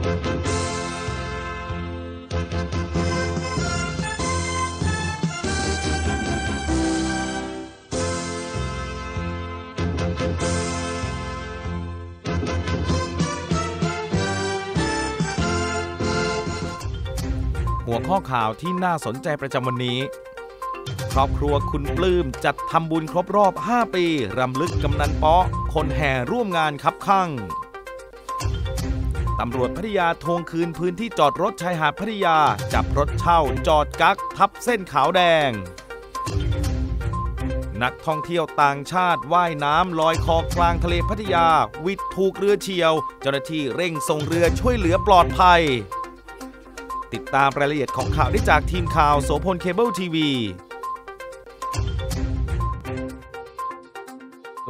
หัวข้อข่าวที่น่าสนใจประจำวันนี้ ครอบครัวคุณปลื้มจัดทำบุญครบรอบ 5 ปีรำลึกกำนันเปาะ คนแห่ร่วมงานคับข้างตำรวจพัทยาทวงคืนพื้นที่จอดรถชายหาดพัทยา จับรถเช่าจอดกักทับเส้นขาวแดง นักท่องเที่ยวต่างชาติ ว่ายน้ำลอยคอกลางทะเลพัทยา วิทถูกเรือเฉียวเจ้าหน้าที่เร่งส่งเรือช่วยเหลือปลอดภัย ติดตามรายละเอียดของข่าวได้จากทีมข่าวโสพลเคเบิลทีวี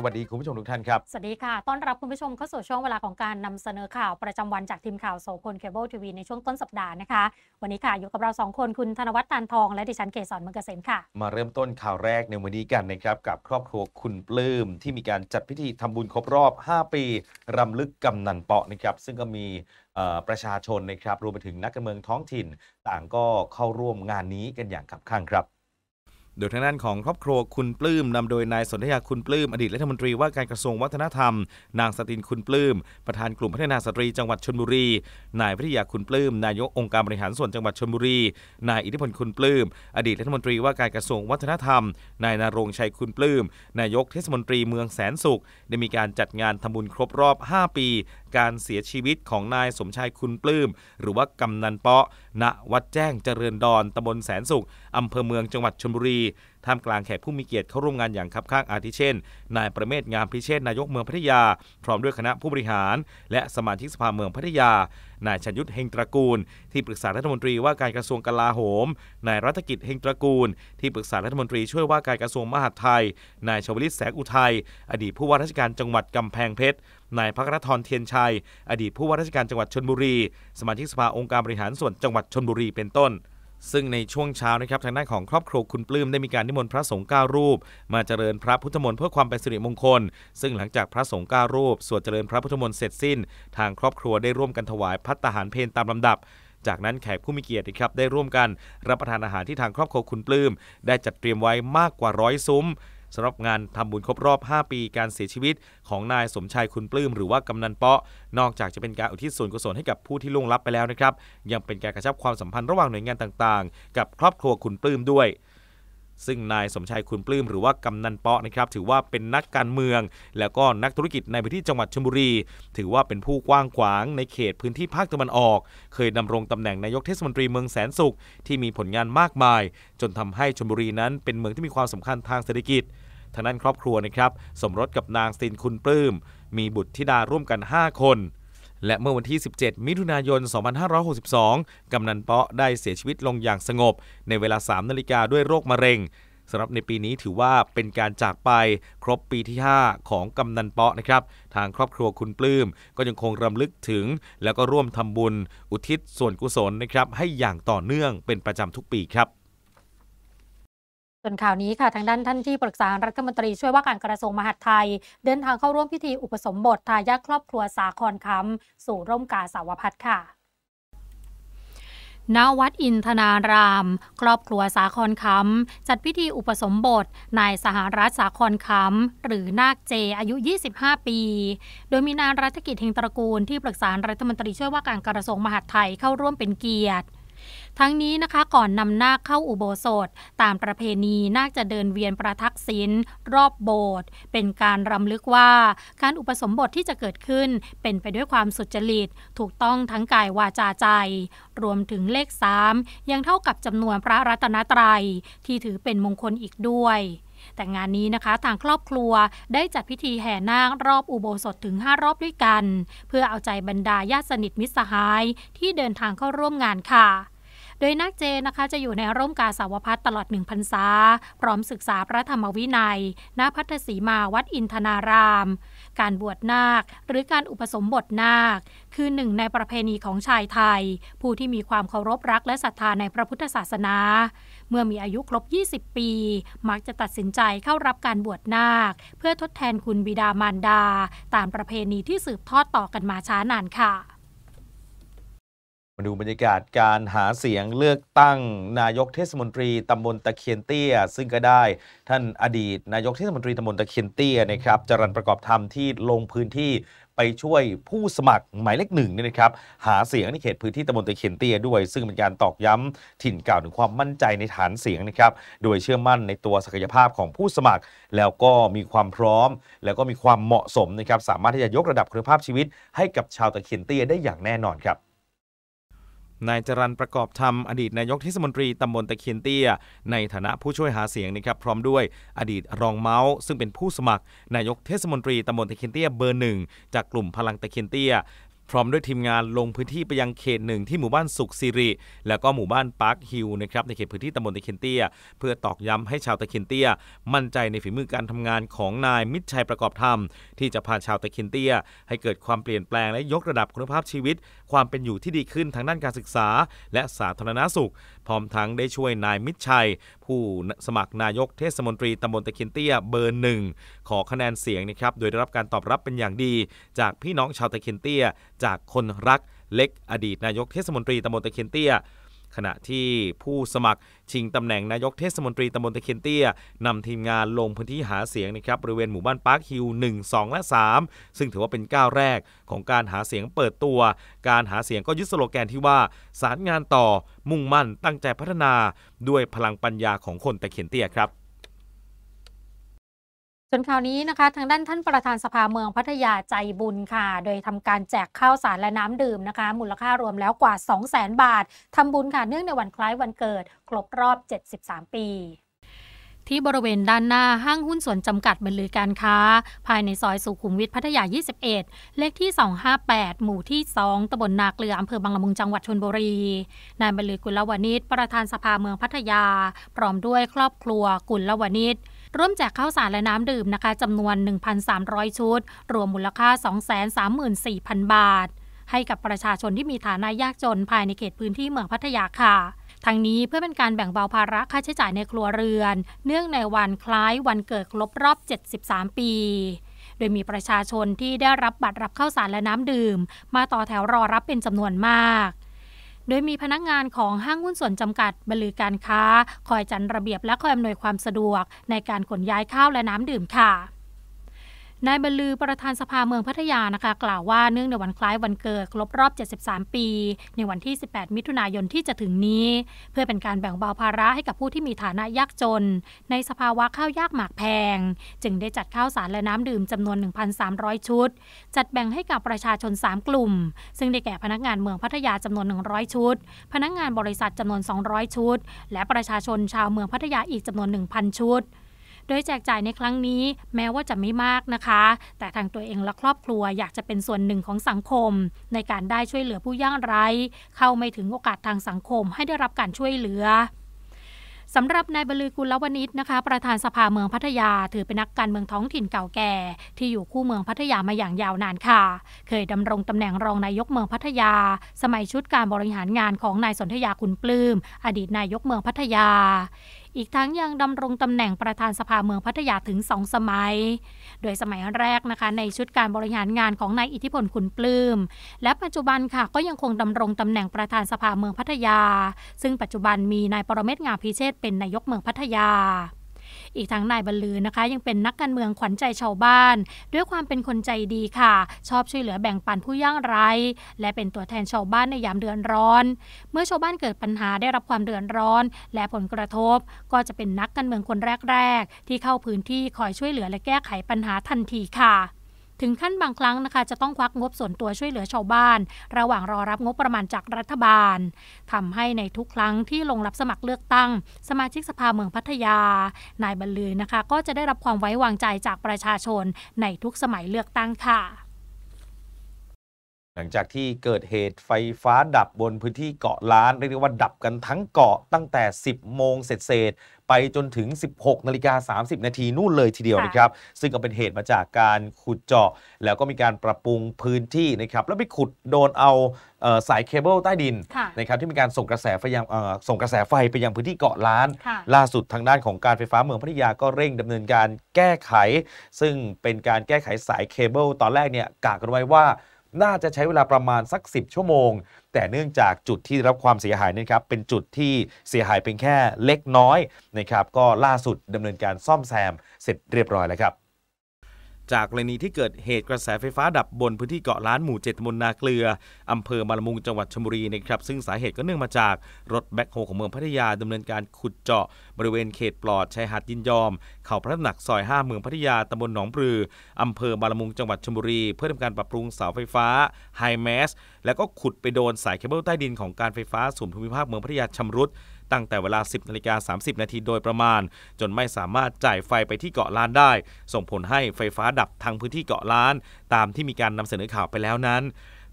สวัสดีคุณผู้ชมทุกท่านครับ สวัสดีค่ะ ต้อนรับคุณผู้ชมเข้าสู่ช่วงเวลาของการนำเสนอข่าวประจำวันจากทีมข่าวโสพลเคเบิลทีวีในช่วงต้นสัปดาห์นะคะ วันนี้ค่ะ อยู่กับเราสองคนคุณธนวัฒน์ตานทอง และดิฉันเกษรมังเซษมค่ะ มาเริ่มต้นข่าวแรกในวันนี้กันนะครับ กับครอบครัวคุณปลื้มที่มีการจัดพิธีทำบุญครบรอบ 5 ปีรำลึกกำนันเปาะนะครับซึ่งก็มีประชาชนนะครับรวมไปถึงนักการเมืองท้องถิ่น ต่างก็เข้าร่วมงานนี้กันอย่างคับข้างครับโดยทางด้านของครอบครัวคุณปลื้มนำโดยนายสนธยาคุณปลื้มอดีตรัฐมนตรีว่าการกระทรวงวัฒนธรรม นางสตินคุณปลื้มประธานกลุ่มพัฒนาสตรีจังหวัดชนบุรีนายวิทยาคุณปลื้มนายกองค์การบริหารส่วนจังหวัดชนบุรีนายอิทธิพลคุณปลื้มอดีตรัฐมนตรีว่าการกระทรวงวัฒนธรรมนายนารงชัยคุณปลื้มนายกเทศมนตรีเมืองแสนสุข ได้มีการจัดงานทำบุญครบรอบ5ปี การเสียชีวิตของนายสมชายคุณปลื้มหรือว่ากำนันเปาะ ณวัดแจ้งเจริญดอนตำบลแสนสุขอำเภอเมืองจังหวัดชลบุรีท่ามกลางแขกผู้มีเกียรติเข้าร่วมงานอย่างคับข้างอาทิเช่น นายประเมศงามพิเชษนายกเมืองพัทยาพร้อมด้วยคณะผู้บริหารและสมาชิกสภาเมืองพัทยา นายชัญยุทธเฮงตระกูล ที่ปรึกษารัฐมนตรีว่าการกระทรวงกลาโหม นายรัฐกิจเฮงตระกูล ที่ปรึกษารัฐมนตรีช่วยว่าการกระทรวงมหาดไทยนายชวลิตแสงอุทัยอดีตผู้ว่าราชการจังหวัดกำแพงเพชรนายพักรทรเทียนชัย อดีตผู้ว่าราชการจังหวัดชนบุรี สมาชิกสภาองค์การบริหารส่วนจังหวัดชนบุรีเป็นต้นซึ่งในช่วงเช้านะครับทางด้านของครอบครัวคุณปลื้มได้มีการนิมนต์พระสงฆ์การูป มาเจริญพระพุทธมนต์เพื่อความเป็นสิริมงคล ซึ่งหลังจากพระสงฆ์การูปสวดเจริญพระพุทธมนต์เสร็จสิ้นทางครอบครัวได้ร่วมกันถวายพัตตาหารเพนตามลำดับ จากนั้นแขกผู้มีเกียรติครับได้ร่วมกัน รับประทานอาหารที่ทางครอบครัวคุณปลื้มได้จัดเตรียมไว้มากกว่าร้อยซุ้มสำหรับงานทำบุญครบรอบ5 ปีการเสียชีวิต ของนายสมชายคุณปลื้ม หรือ ว่ากำนันเปาะ นอกจากจะเป็นการอุทิศส่วนกุศลให้กับผู้ที่ล่วงลับไปแล้วนะครับ ยังเป็นการกระชับความสัมพันธ์ระหว่างหน่วยงานต่าง ๆ กับครอบครัวคุณปลื้มด้วย ซึ่งนายสมชายคุณปลื้ม หรือว่ากำนันเปาะนะครับถือว่าเป็นนักการเมือง แล้วก็นักธุรกิจในพื้นที่จังหวัดชลบุรี ถือว่าเป็นผู้กว้างขวาง ในเขตพื้นที่ภาคตะวันออก เคยดำรงตำแหน่งนายกเทศมนตรีเมืองแสนสุข ที่มีผลงานมากมาย จนทำให้ชลบุรีนั้น เป็นเมืองที่มีความสำคัญทางเศรษฐกิจทางด้านครอบครัวนะครับสมรสกับนางสินคุณปลื้มมีบุตรธิดาร่วมกัน 5 คน และเมื่อวันที่ 17 มิถุนายน 2562 กำนันเปาะได้เสียชีวิตลงอย่างสงบ ในเวลา 3 นาฬิกาด้วยโรคมะเร็งสำหรับในปีนี้ถือว่าเป็นการจากไปครบปีที่ 5 ของกำนันเปาะนะครับทางครอบครัวคุณปลื้มก็ยังคงรำลึกถึง แล้วก็ร่วมทำบุญอุทิศส่วนกุศลนะครับให้อย่างต่อเนื่องเป็นประจำทุกปีครับส่วนข่าวนี้ค่ะ ทางด้านท่านที่ปรึกษารัฐมนตรีช่วยว่าการกระทรวงมหาดไทย เดินทางเข้าร่วมพิธีอุปสมบททายาทครอบครัวสาครคำสู่ร่มกาสาวพัฒค่ะ ณ วัดอินทนาราม ครอบครัวสาครคำจัดพิธีอุปสมบทนายสหรัฐสาครคำหรือนาคเจอายุ 25 ปี โดยมีนายรัฐกิจเฮงตระกูลที่ปรึกษารัฐมนตรีช่วยว่าการกระทรวงมหาดไทยเข้าร่วมเป็นเกียรติทั้งนี้นะคะก่อนนำนาคเข้าอุโบสถ ตามประเพณีนาคจะเดินเวียนประทักษิณรอบโบสถ์เป็นการรำลึกว่า การอุปสมบทที่จะเกิดขึ้น เป็นไปด้วยความสุจริตถูกต้องทั้งกายวาจาใจ รวมถึงเลข 3 ยังเท่ากับจำนวนพระรัตนตรัย ที่ถือเป็นมงคลอีกด้วย แต่งานนี้นะคะทางครอบครัวได้จัดพิธีแห่นาครอบอุโบสถถึง5รอบด้วยกัน เพื่อเอาใจบรรดาญาติสนิทมิตรสหายที่เดินทางเข้าร่วมงานค่ะโดยนักเจนะคะจะอยู่ในร่มกาสาวพัฒตลอด 1พรรษา พร้อมศึกษาพระธรรมวินัย ณพัทศีมาวัดอินทนาราม การบวชนาค หรือการอุปสมบทนาค คือหนึ่งในประเพณีของชายไทย ผู้ที่มีความเคารพรักและศรัทธาในพระพุทธศาสนา เมื่อมีอายุครบ 20 ปี มักจะตัดสินใจเข้ารับการบวชนาค เพื่อทดแทนคุณบิดามารดา ตามประเพณีที่สืบทอดต่อกันมาช้านานค่ะมาดูบรรยากาศการหาเสียงเลือกตั้งนายกเทศมนตรีตำบลตะเคียนเตี้ยซึ่งก็ได้ ท่านอดีตนายกเทศมนตรีตำบลตะเคียนเตี้ยนะครับจรันประกอบธรรมที่ลงพื้นที่ไปช่วยผู้สมัครหมายเลขหนึ่งนี่นะครับหาเสียงในเขตพื้นที่ตำบลตะเคียนเตี้ยด้วย ซึ่งเป็นการตอกย้ำถิ่นเก่าถึงความมั่นใจในฐานเสียงนะครับโดยเชื่อมั่นในตัวศักยภาพของผู้สมัคร แล้วก็มีความพร้อม แล้วก็มีความเหมาะสมนะครับสามารถที่จะยกระดับคุณภาพชีวิต ให้กับชาวตะเคียนเตี้ยได้อย่างแน่นอนครับนายจรันประกอบธรรมอดีตนายกเทศมนตรีตำบลตะเคียนเตี้ยในฐานะผู้ช่วยหาเสียงนะครับพร้อมด้วยอดีตรองเมาส์ ซึ่งเป็นผู้สมัคร นายกเทศมนตรีตำบลตะเคียนเตี้ยเบอร์หนึ่งจากกลุ่มพลังตะเคียนเตี้ยพร้อมด้วยทีมงานลงพื้นที่ไปยังเขตหนึ่งที่หมู่บ้านสุขสิริแล้วก็หมู่บ้านปาร์คฮิลนะครับในเขตพื้นที่ตำบลตะเคียนเตี้ยเพื่อตอกย้ำให้ชาวตะเคียนเตี้ยมั่นใจในฝีมือการทำงานของนายมิตรชัยประกอบธรรม ที่จะพาชาวตะเคียนเตี้ยให้เกิดความเปลี่ยนแปลงและยกระดับคุณภาพชีวิต ความเป็นอยู่ที่ดีขึ้นทางด้านการศึกษาและสาธารณสุขพร้อมทั้งได้ช่วยนายมิชัย ผู้สมัครนายกเทศมนตรีตำบลตะเคียนเตี้ยเบอร์หนึ่งขอคะแนนเสียงนะครับโดยได้รับการตอบรับเป็นอย่างดี จากพี่น้องชาวตะเคียนเตี้ยจากคนรักเล็กอดีตนายกเทศมนตรีตำบลตะเคียนเตี้ยขณะที่ผู้สมัครชิงตำแหน่งนายกเทศมนตรีตำบลตะเคียนเตี้ยนำทีมงานลงพื้นที่หาเสียงนะครับบริเวณหมู่บ้านปาร์คฮิล 1 2 และ 3 ซึ่งถือว่าเป็นก้าวแรกของการหาเสียงเปิดตัวการหาเสียงก็ยึดสโลแกนที่ว่าสารงานต่อมุ่งมั่นตั้งใจพัฒนาด้วยพลังปัญญาของคนตะเคียนเตี้ยครับส่วนคราวนี้นะคะ ทางด้านท่านประธานสภาเมืองพัทยาใจบุญค่ะ โดยทำการแจกข้าวสารและน้ำดื่มนะคะมูลค่ารวมแล้วกว่า 2 0 0แสนบาท ทำบุญค่ะเนื่องในวันคล้ายวันเกิด ครบรอบ 73 ปี ที่บริเวณด้านหน้าห้างหุ้นส่วนจำกัดบรรลือการค้า ภายในซอยสุขุมวิทพัทยา 21 เลขที่ 258 หมู่ที่ 2ตำบลนาเกลืออำเภอบางละมุงจังหวัดชนบุรีนายบรรลือกุลวณิชประธานสภาเมืองพัทยาพร้อมด้วยครอบครัวกุลวณิชร่วมแจกข้าวสารและน้ำดื่มนะคะจำนวน 1,300 ชุด รวมมูลค่า 234,000 บาท ให้กับประชาชนที่มีฐานะยากจนภายในเขตพื้นที่เมืองพัทยาค่ะทั้งนี้เพื่อเป็นการแบ่งเบาภาระค่าใช้จ่ายในครัวเรือน เนื่องในวันคล้ายวันเกิดครบรอบ 73 ปี โดยมีประชาชนที่ได้รับบัตรรับข้าวสารและน้ำดื่ม มาต่อแถวรอรับเป็นจำนวนมากโดยมีพนักงานของห้างหุ้นส่วนจำกัดบรรลือการค้า คอยจัดระเบียบและคอยอำนวยความสะดวก ในการขนย้ายข้าวและน้ำดื่มค่ะนายบรรลือประธานสภาเมืองพัทยา นะคะกล่าวว่าเนื่องในวันคล้ายวันเกิดครบรอบ 73 ปี ในวันที่ 18 มิถุนายนที่จะถึงนี้ เพื่อเป็นการแบ่งเบาภาระให้กับผู้ที่มีฐานะยากจน ในสภาวะข้าวยากหมากแพง จึงได้จัดข้าวสารและน้ำดื่มจำนวน 1,300 ชุด จัดแบ่งให้กับประชาชน 3 กลุ่ม ซึ่งได้แก่พนักงานเมืองพัทยาจำนวน 100 ชุดพนักงานบริษัทจำนวน 200 ชุด และประชาชนชาวเมืองพัทยาอีกจำนวน 1,000 ชุดดยแจกจ่ายในครั้งนี้แม้ว่าจะไม่มากนะคะ แต่ทางตัวเองและครอบครัวอยากจะเป็นส่วนหนึ่งของสังคม ในการได้ช่วยเหลือผู้ยากไร้ เข้าไม่ถึงโอกาสทางสังคมให้ได้รับการช่วยเหลือสำหรับนายบลือกุลวณิชนะคะ ประธานสภาเมืองพัทยาถือเป็นนักการเมืองท้องถิ่นเก่าแก่ ที่อยู่คู่เมืองพัทยามาอย่างยาวนานค่ะ เคยดำรงตำแหน่งรองนายกเมืองพัทยา สมัยชุดการบริหารงานของนายสนธยาคุณปลืม้มอดีตนายกเมืองพัทยาอีกทั้งยังดำรงตำแหน่งประธานสภาเมืองพัทยาถึงสองสมัย โดยสมัยแรกนะคะในชุดการบริหารงานของนายอิทธิพลขุนปลืม้มและปัจจุบันค่ะก็ยังคงดำรงตำแหน่งประธานสภาเมืองพัทยา ซึ่งปัจจุบันมีนายปรเมศงาพิเชษเป็นนายกเมืองพัทยาอีกทั้งนายบรรลือนะคะยังเป็นนักการเมืองขวัญใจชาวบ้าน ด้วยความเป็นคนใจดีค่ะ ชอบช่วยเหลือแบ่งปันผู้ยากไร้และเป็นตัวแทนชาวบ้านในยามเดือดร้อน เมื่อชาวบ้านเกิดปัญหาได้รับความเดือดร้อน และผลกระทบก็จะเป็นนักการเมืองคนแรกๆที่เข้าพื้นที่คอยช่วยเหลือและแก้ไขปัญหาทันทีค่ะถึงขั้นบางครั้งนะคะจะต้องควักงบส่วนตัวช่วยเหลือชาวบ้าน ระหว่างรอรับงบประมาณจากรัฐบาล ทำให้ในทุกครั้งที่ลงรับสมัครเลือกตั้ง สมาชิกสภาเมืองพัทยา นายบรรลือนะคะ ก็จะได้รับความไว้วางใจจากประชาชนในทุกสมัยเลือกตั้งค่ะหลังจากที่เกิดเหตุไฟฟ้าดับบนพื้นที่เกาะล้านเรียกว่าดับกันทั้งเกาะตั้งแต่ 10 โมงเศษไปจนถึง 16นาฬิกา30นาทีนู่นเลยทีเดียวนะครับ ซึ่งก็เป็นเหตุมาจากการขุดเจาะแล้วก็มีการปรับปรุงพื้นที่นะครับ แล้วไปขุดโดนเอาสายเคเบิลใต้ดินนะครับที่มีการส่งกระแสไฟยังส่งกระแสไฟไปยังพื้นที่เกาะล้าน ล่าสุดทางด้านของการไฟฟ้าเมืองพัทยาก็เร่งดำเนินการแก้ไข ซึ่งเป็นการแก้ไขสายเคเบิลตอนแรกเนี่ยกะกันไว้ว่าน่าจะใช้เวลาประมาณสัก 10 ชั่วโมง แต่เนื่องจากจุดที่รับความเสียหายนะครับ เป็นจุดที่เสียหายเป็นแค่เล็กน้อยนะครับก็ล่าสุดดำเนินการซ่อมแซม เสร็จเรียบร้อยแล้วครับจากกรณีที่เกิดเหตุกระแสไฟฟ้า ดับบนพื้นที่เกาะล้านหมู่เจ็ดมณนาเกลือ อำเภอมาละมุงจังหวัดชลบุรีนะครับซึ่งสาเหตุก็เนื่องมาจากรถแบ็คโฮของเมืองพัทยาดำเนินการขุดเจาะบริเวณเขตปลอดชายหาดยินยอม เขาพระหนักซอย5เมืองพัทยาตำบลหนองปลือ อำเภอมาละมุงจังหวัดชลบุรีเพื่อทำการปรับปรุงเสาไฟฟ้าไฮแมสแล้วก็ขุดไปโดนสายเคเบิลใต้ดินของการไฟฟ้าส่วนภูมิภาคเมืองพัทยาชำรุดตั้งแต่เวลา 10 นาฬิกา 30 นาทีโดยประมาณ จนไม่สามารถจ่ายไฟไปที่เกาะล้านได้ ส่งผลให้ไฟฟ้าดับทั้งพื้นที่เกาะล้าน ตามที่มีการนำเสนอข่าวไปแล้วนั้น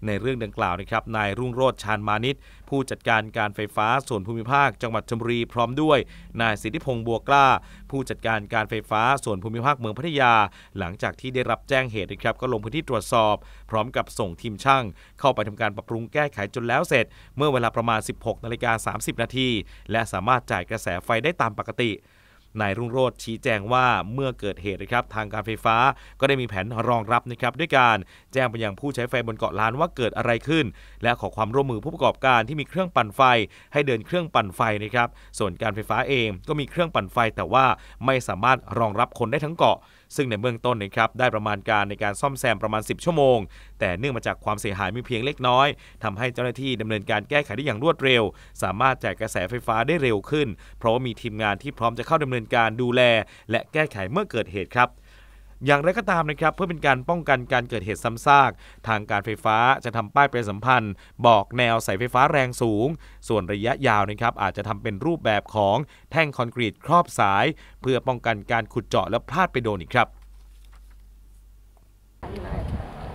ในเรื่องดังกล่าวนะครับนายรุ่งโรธชานมานิตผู้จัดการการไฟฟ้าส่วนภูมิภาคจังหวัดชลบุรี พร้อมด้วยนายสิทธิพงษ์บัวกล้า ผู้จัดการการไฟฟ้าส่วนภูมิภาคเมืองพัทยา หลังจากที่ได้รับแจ้งเหตุนะครับก็ลงพื้นที่ตรวจสอบ พร้อมกับส่งทีมช่าง เข้าไปทำการปรับปรุงแก้ไขจนแล้วเสร็จ เมื่อเวลาประมาณ 16นาฬิกา30นาทีและสามารถจ่ายกระแสไฟได้ตามปกตินายรุ่งโรธชี้แจงว่าเมื่อเกิดเหตุนะครับทางการไฟฟ้าก็ได้มีแผนรองรับนะครับ ด้วยการแจ้งไปยังผู้ใช้ไฟบนเกาะล้านว่าเกิดอะไรขึ้น และขอความร่วมมือผู้ประกอบการที่มีเครื่องปั่นไฟ ให้เดินเครื่องปั่นไฟนะครับส่วนการไฟฟ้าเองก็มีเครื่องปั่นไฟแต่ว่าไม่สามารถรองรับคนได้ทั้งเกาะซึ่งในเบื้องต้นนะครับได้ประมาณการในการซ่อมแซมประมาณ 10 ชั่วโมง แต่เนื่องมาจากความเสียหายมีเพียงเล็กน้อย ทำให้เจ้าหน้าที่ดำเนินการแก้ไขได้อย่างรวดเร็ว สามารถแจกกระแสไฟฟ้าได้เร็วขึ้น เพราะว่ามีทีมงานที่พร้อมจะเข้าดำเนินการดูแล และแก้ไขเมื่อเกิดเหตุครับอย่างไรก็ตามนะครับเพื่อเป็นการป้องกันการเกิดเหตุซ้ำซาก ทางการไฟฟ้าจะทำป้ายประชาสัมพันธ์ บอกแนวสายไฟฟ้าแรงสูง ส่วนระยะยาวนะครับอาจจะทำเป็นรูปแบบของแท่งคอนกรีตครอบสาย เพื่อป้องกันการขุดเจาะและพลาดไปโดนอีกครับ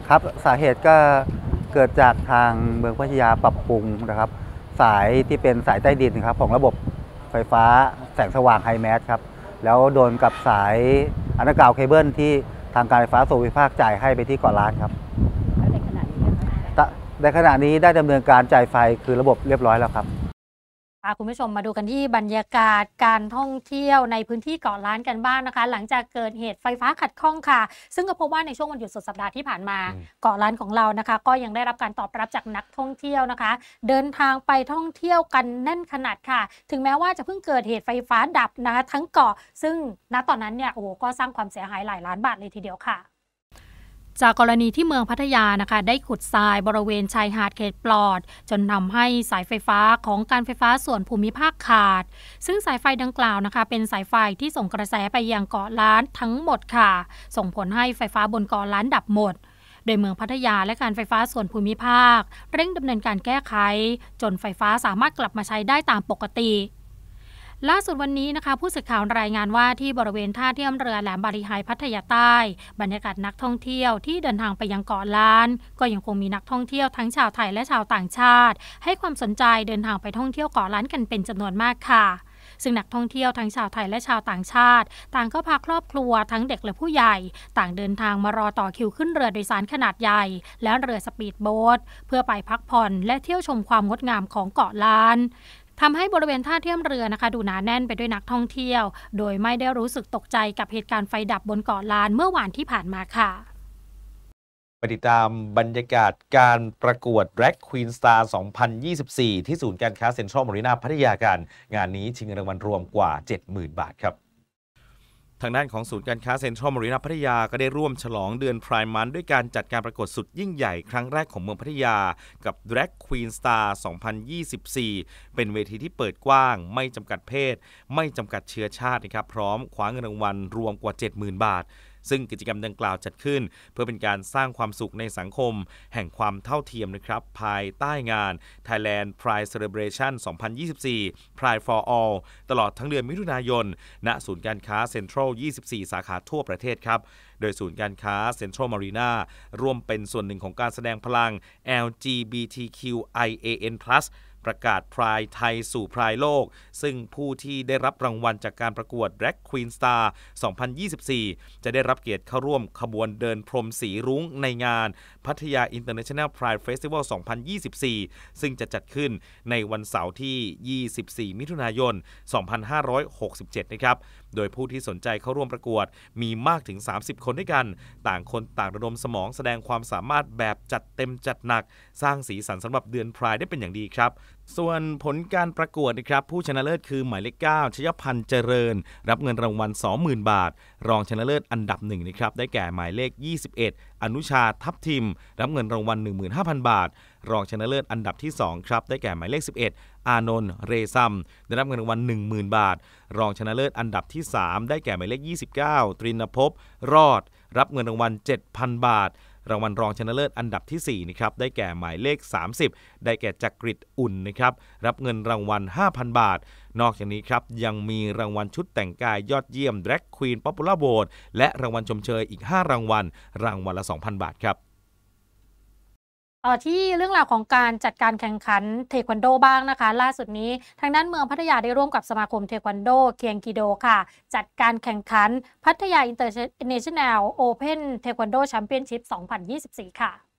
ครับสาเหตุก็เกิดจากทางเมืองพัทยาปรับปรุงนะครับ สายที่เป็นสายใต้ดินครับ ของระบบไฟฟ้าแสงสว่างไฮแมสครับแล้วโดนกับสายอันดับเก่าเคเบิลที่ทางการไฟฟ้าส่วนภูมิภาคจ่ายให้ไปที่เกาะล้านครับในขณะนี้ได้ดำเนินการจ่ายไฟคือระบบเรียบร้อยแล้วครับพาคุณผู้ชมมาดูกันที่บรรยากาศการท่องเที่ยวในพื้นที่เกาะล้านกันบ้างนะคะ หลังจากเกิดเหตุไฟฟ้าขัดข้องค่ะ ซึ่งก็พบว่าในช่วงวันหยุดสุดสัปดาห์ที่ผ่านมาเกาะล้านของเรานะคะ ก็ยังได้รับการตอบรับจากนักท่องเที่ยวนะคะ เดินทางไปท่องเที่ยวกันแน่นขนาดค่ะ ถึงแม้ว่าจะเพิ่งเกิดเหตุไฟฟ้าดับนะคะทั้งเกาะ ซึ่งณตอนนั้นเนี่ยโอ้ก็สร้างความเสียหายหลายล้านบาทเลยทีเดียวค่ะจากกรณีที่เมืองพัทยานะคะได้ขุดทรายบริเวณชายหาดเขตปลอด จนทาให้สายไฟฟ้าของการไฟฟ้าส่วนภูมิภาคขาด ซึ่งสายไฟดังกล่าวนะคะเป็นสายไฟที่ส่งกระแสไปยังเกาะล้านทั้งหมดค่ะ ส่งผลให้ไฟฟ้าบนเกาะล้านดับหมด โดยเมืองพัทยาและการไฟฟ้าส่วนภูมิภาค เร่งดำเนินการแก้ไข จนไฟฟ้าสามารถกลับมาใช้ได้ตามปกติล่าสุดวันนี้นะคะผู้สื่อข่าวรายงานว่าที่บริเวณท่าเทียมเรือแหลมบาริไฮพัทยาใต้ บรรยากาศนักท่องเที่ยวที่เดินทางไปยังเกาะล้าน ก็ยังคงมีนักท่องเที่ยวทั้งชาวไทย และชาวต่างชาติ ให้ความสนใจเดินทางไปท่องเที่ยวเกาะล้านกันเป็นจำนวนมากค่ะ ซึ่งนักท่องเที่ยวทั้งชาวไทย และชาวต่างชาติ ต่างก็พาครอบครัวทั้งเด็กและผู้ใหญ่ ต่างเดินทางมารอต่อคิวขึ้นเรือโดยสารขนาดใหญ่ และเรือสปีดโบ๊ทเพื่อไปพักผ่อน และเที่ยวชมความงดงามของเกาะล้านทำให้บริเวณท่าเทียมเรือนะคะดูหนาแน่นไปด้วยนักท่องเที่ยว โดยไม่ได้รู้สึกตกใจกับเหตุการณ์ไฟดับบนเกาะลานเมื่อวานที่ผ่านมาค่ะไปติดตามบรรยากาศการประกวด Drag Queen Star 2024 ที่ศูนย์การค้าเซ็นทรัลมารีนาพัทยาการ งานนี้ชิงเงินรางวัลรวมกว่า 70,000 บาทครับทางด้านของศูนย์การค้าเซ็นทรัลมารีนาพัทยาก็ได้ร่วมฉลองเดือนไพร์มันด้วยการจัดการประกวดสุดยิ่งใหญ่ครั้งแรกของเมืองพัทยากับ Drag Queen Star 2024 เป็นเวทีที่เปิดกว้างไม่จำกัดเพศ ไม่จำกัดเชื้อชาตินะครับพร้อมคว้าเงินรางวัลรวมกว่า 70,000 บาทซึ่งกิจกรรมดังกล่าวจัดขึ้น เพื่อเป็นการสร้างความสุขในสังคมแห่งความเท่าเทียมนะครับภายใต้งาน Thailand Pride Celebration 2024 Pride for All ตลอดทั้งเดือนมิถุนายนณศูนย์การค้าเซ็นทรัล 24 สาขาทั่วประเทศครับ โดยศูนย์การค้าเซ็นทรัลมารีนาร่วมเป็นส่วนหนึ่งของการแสดงพลัง LGBTQIAN+ ประกาศพรายไทยสู่พรายโลก ซึ่งผู้ที่ได้รับรางวัลจากการประกวด b l a k Queen Star 2024 จะได้รับเกียรติเข้าร่วมขบวนเดินพรมสีรุ้งในงานพัทยา International Pride Festival 2024 ซึ่งจะจัดขึ้นในวันเสาร์ที่ 24 มิถุนายน 2567 นะครับโดยผู้ที่สนใจเข้าร่วมประกวด มีมากถึง 30 คนด้วยกัน ต่างคนต่างระดมสมองแสดงความสามารถแบบจัดเต็มจัดหนัก สร้างสีสันสำหรับเดือนพรายได้เป็นอย่างดีครับ ส่วนผลการประกวดนะครับผู้ชนะเลิศคือ หมายเลข 9 ชยพันธ์เจริญ รับเงินรางวัล20,000 บาท รองชนะเลิศอันดับหนึ่งนะครับได้แก่หมายเลข 21 อนุชาทับทิมรับเงินรางวัล15,000บาทรองชนะเลิศอันดับที่2ครับได้แก่หมายเลข 11 อานนท์ เรซัม ได้รับเงินรางวัล10,000 บาท รองชนะเลิศอันดับที่ 3 ได้แก่หมายเลข 29 ตรินภพ รอด รับเงินรางวัล7,000 บาท รางวัลรองชนะเลิศอันดับที่4นะครับได้แก่หมายเลข 30 ได้แก่จักริดอุ่นนะครับ รับเงินรางวัล 5,000 บาท นอกจากนี้ครับยังมีรางวัลชุดแต่งกายยอดเยี่ยม Drag Queen Popular Vote และรางวัลชมเชยอีก5 รางวัล รางวัลละ 2,000 บาทครับอที่เรื่องราวของการจัดการแข่งขันเทควันโดบ้างนะคะล่าสุดนี้ทางด้านเมืองพัทยาได้ร่วมกับสมาคมเทควันโดเคียงกิโดค่ะ จัดการแข่งขันพัทยาอินเตอร์เนชั่นแนลโอเพนเทควันโดแชมเปี้ยนชิพ2024 ค่ะ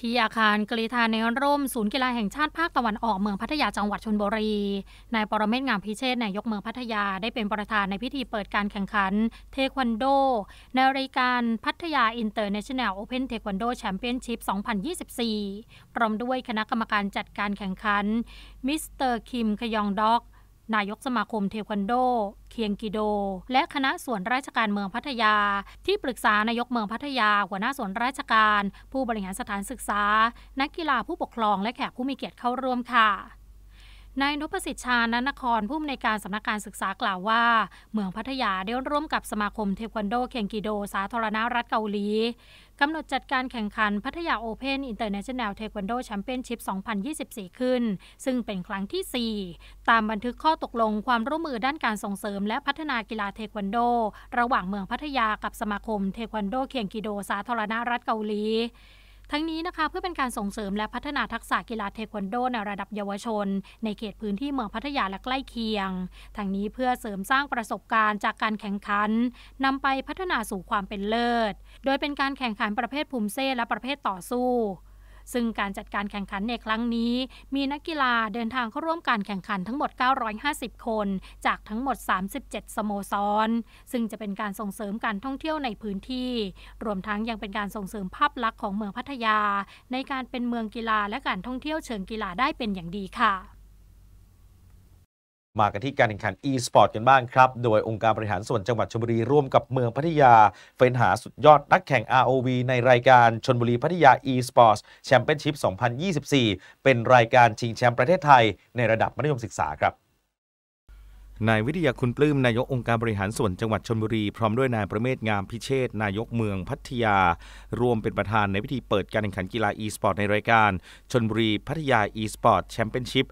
ที่อาคารกรีธาในร่มศูนย์กีฬาแห่งชาติภาคตะวันออกเมืองพัทยาจังหวัดชนบุรีนายปรเมศงามพิเชษนายกเมืองพัทยาได้เป็นประธานในพิธีเปิดการแข่งขันเทควันโดในรายการพัทยาอินเตอร์เนชั่นแนลโอเพนเทควันโดแชมเปี้ยนชิพ 2024 พร้อมด้วยคณะกรรมการจัดการแข่งขันมิสเตอร์คิมขยองด็อกนายกสมาคมเทควันโด เคียงกิโด และคณะส่วนราชการเมืองพัทยา ที่ปรึกษานายกเมืองพัทยา หัวหน้าส่วนราชการ ผู้บริหารสถานศึกษา นักกีฬาผู้ปกครองและแขกผู้มีเกียรติเข้าร่วมค่ะนายนพสิทธิ์ชาณนนคร ผู้อำนวยการสำนักการศึกษากล่าวว่า เมืองพัทยาได้ร่วมกับสมาคมเทควันโดเคนกิโดสาธารณรัฐเกาหลี กำหนดจัดการแข่งขันพัทยาโอเพนอินเตอร์เนชั่นแนลเทควันโดแชมเปี้ยนชิพ 2024 ขึ้น ซึ่งเป็นครั้งที่ 4 ตามบันทึกข้อตกลงความร่วมมือด้านการส่งเสริมและพัฒนากีฬาเทควันโด ระหว่างเมืองพัทยากับสมาคมเทควันโดเคียงกิโดสาธารณรัฐเกาหลีทั้งนี้นะคะเพื่อเป็นการส่งเสริมและพัฒนาทักษะกีฬาเทควันโด ในระดับเยาวชน ในเขตพื้นที่เมืองพัทยาและใกล้เคียง ทั้งนี้เพื่อเสริมสร้างประสบการณ์จากการแข่งขันนำไปพัฒนาสู่ความเป็นเลิศ โดยเป็นการแข่งขันประเภทภูมิเซและประเภทต่อสู้ซึ่งการจัดการแข่งขันในครั้งนี้มีนักกีฬาเดินทางเข้าร่วมการแข่งขันทั้งหมด 950 คน จากทั้งหมด 37สโมสรซึ่งจะเป็นการส่งเสริมการท่องเที่ยวในพื้นที่ รวมทั้งยังเป็นการส่งเสริมภาพลักษณ์ของเมืองพัทยา ในการเป็นเมืองกีฬาและการท่องเที่ยวเชิงกีฬาได้เป็นอย่างดีค่ะมากันที่การแข่งขัน e-sport กันบ้างครับ โดยองค์การบริหารส่วนจังหวัดชลบุรีร่วมกับเมืองพัทยา เฟ้นหาสุดยอดนักแข่ง ROV ในรายการชลบุรีพัทยา e-sports championship 2024 เป็นรายการชิงแชมป์ประเทศไทย ในระดับมัธยมศึกษาครับนายวิทยาคุณปลื้มนายกองค์การบริหารส่วนจังหวัดชนบุรีพร้อมด้วยนายประเมศงามพิเชษนายกเมืองพัทยารวมเป็นประธานในพิธีเปิดการแข่งขันกีฬาอีสปอร์ตในรายการชนบุรีพัทยาอีสปอร์ตแชมเปี้ยนชิพ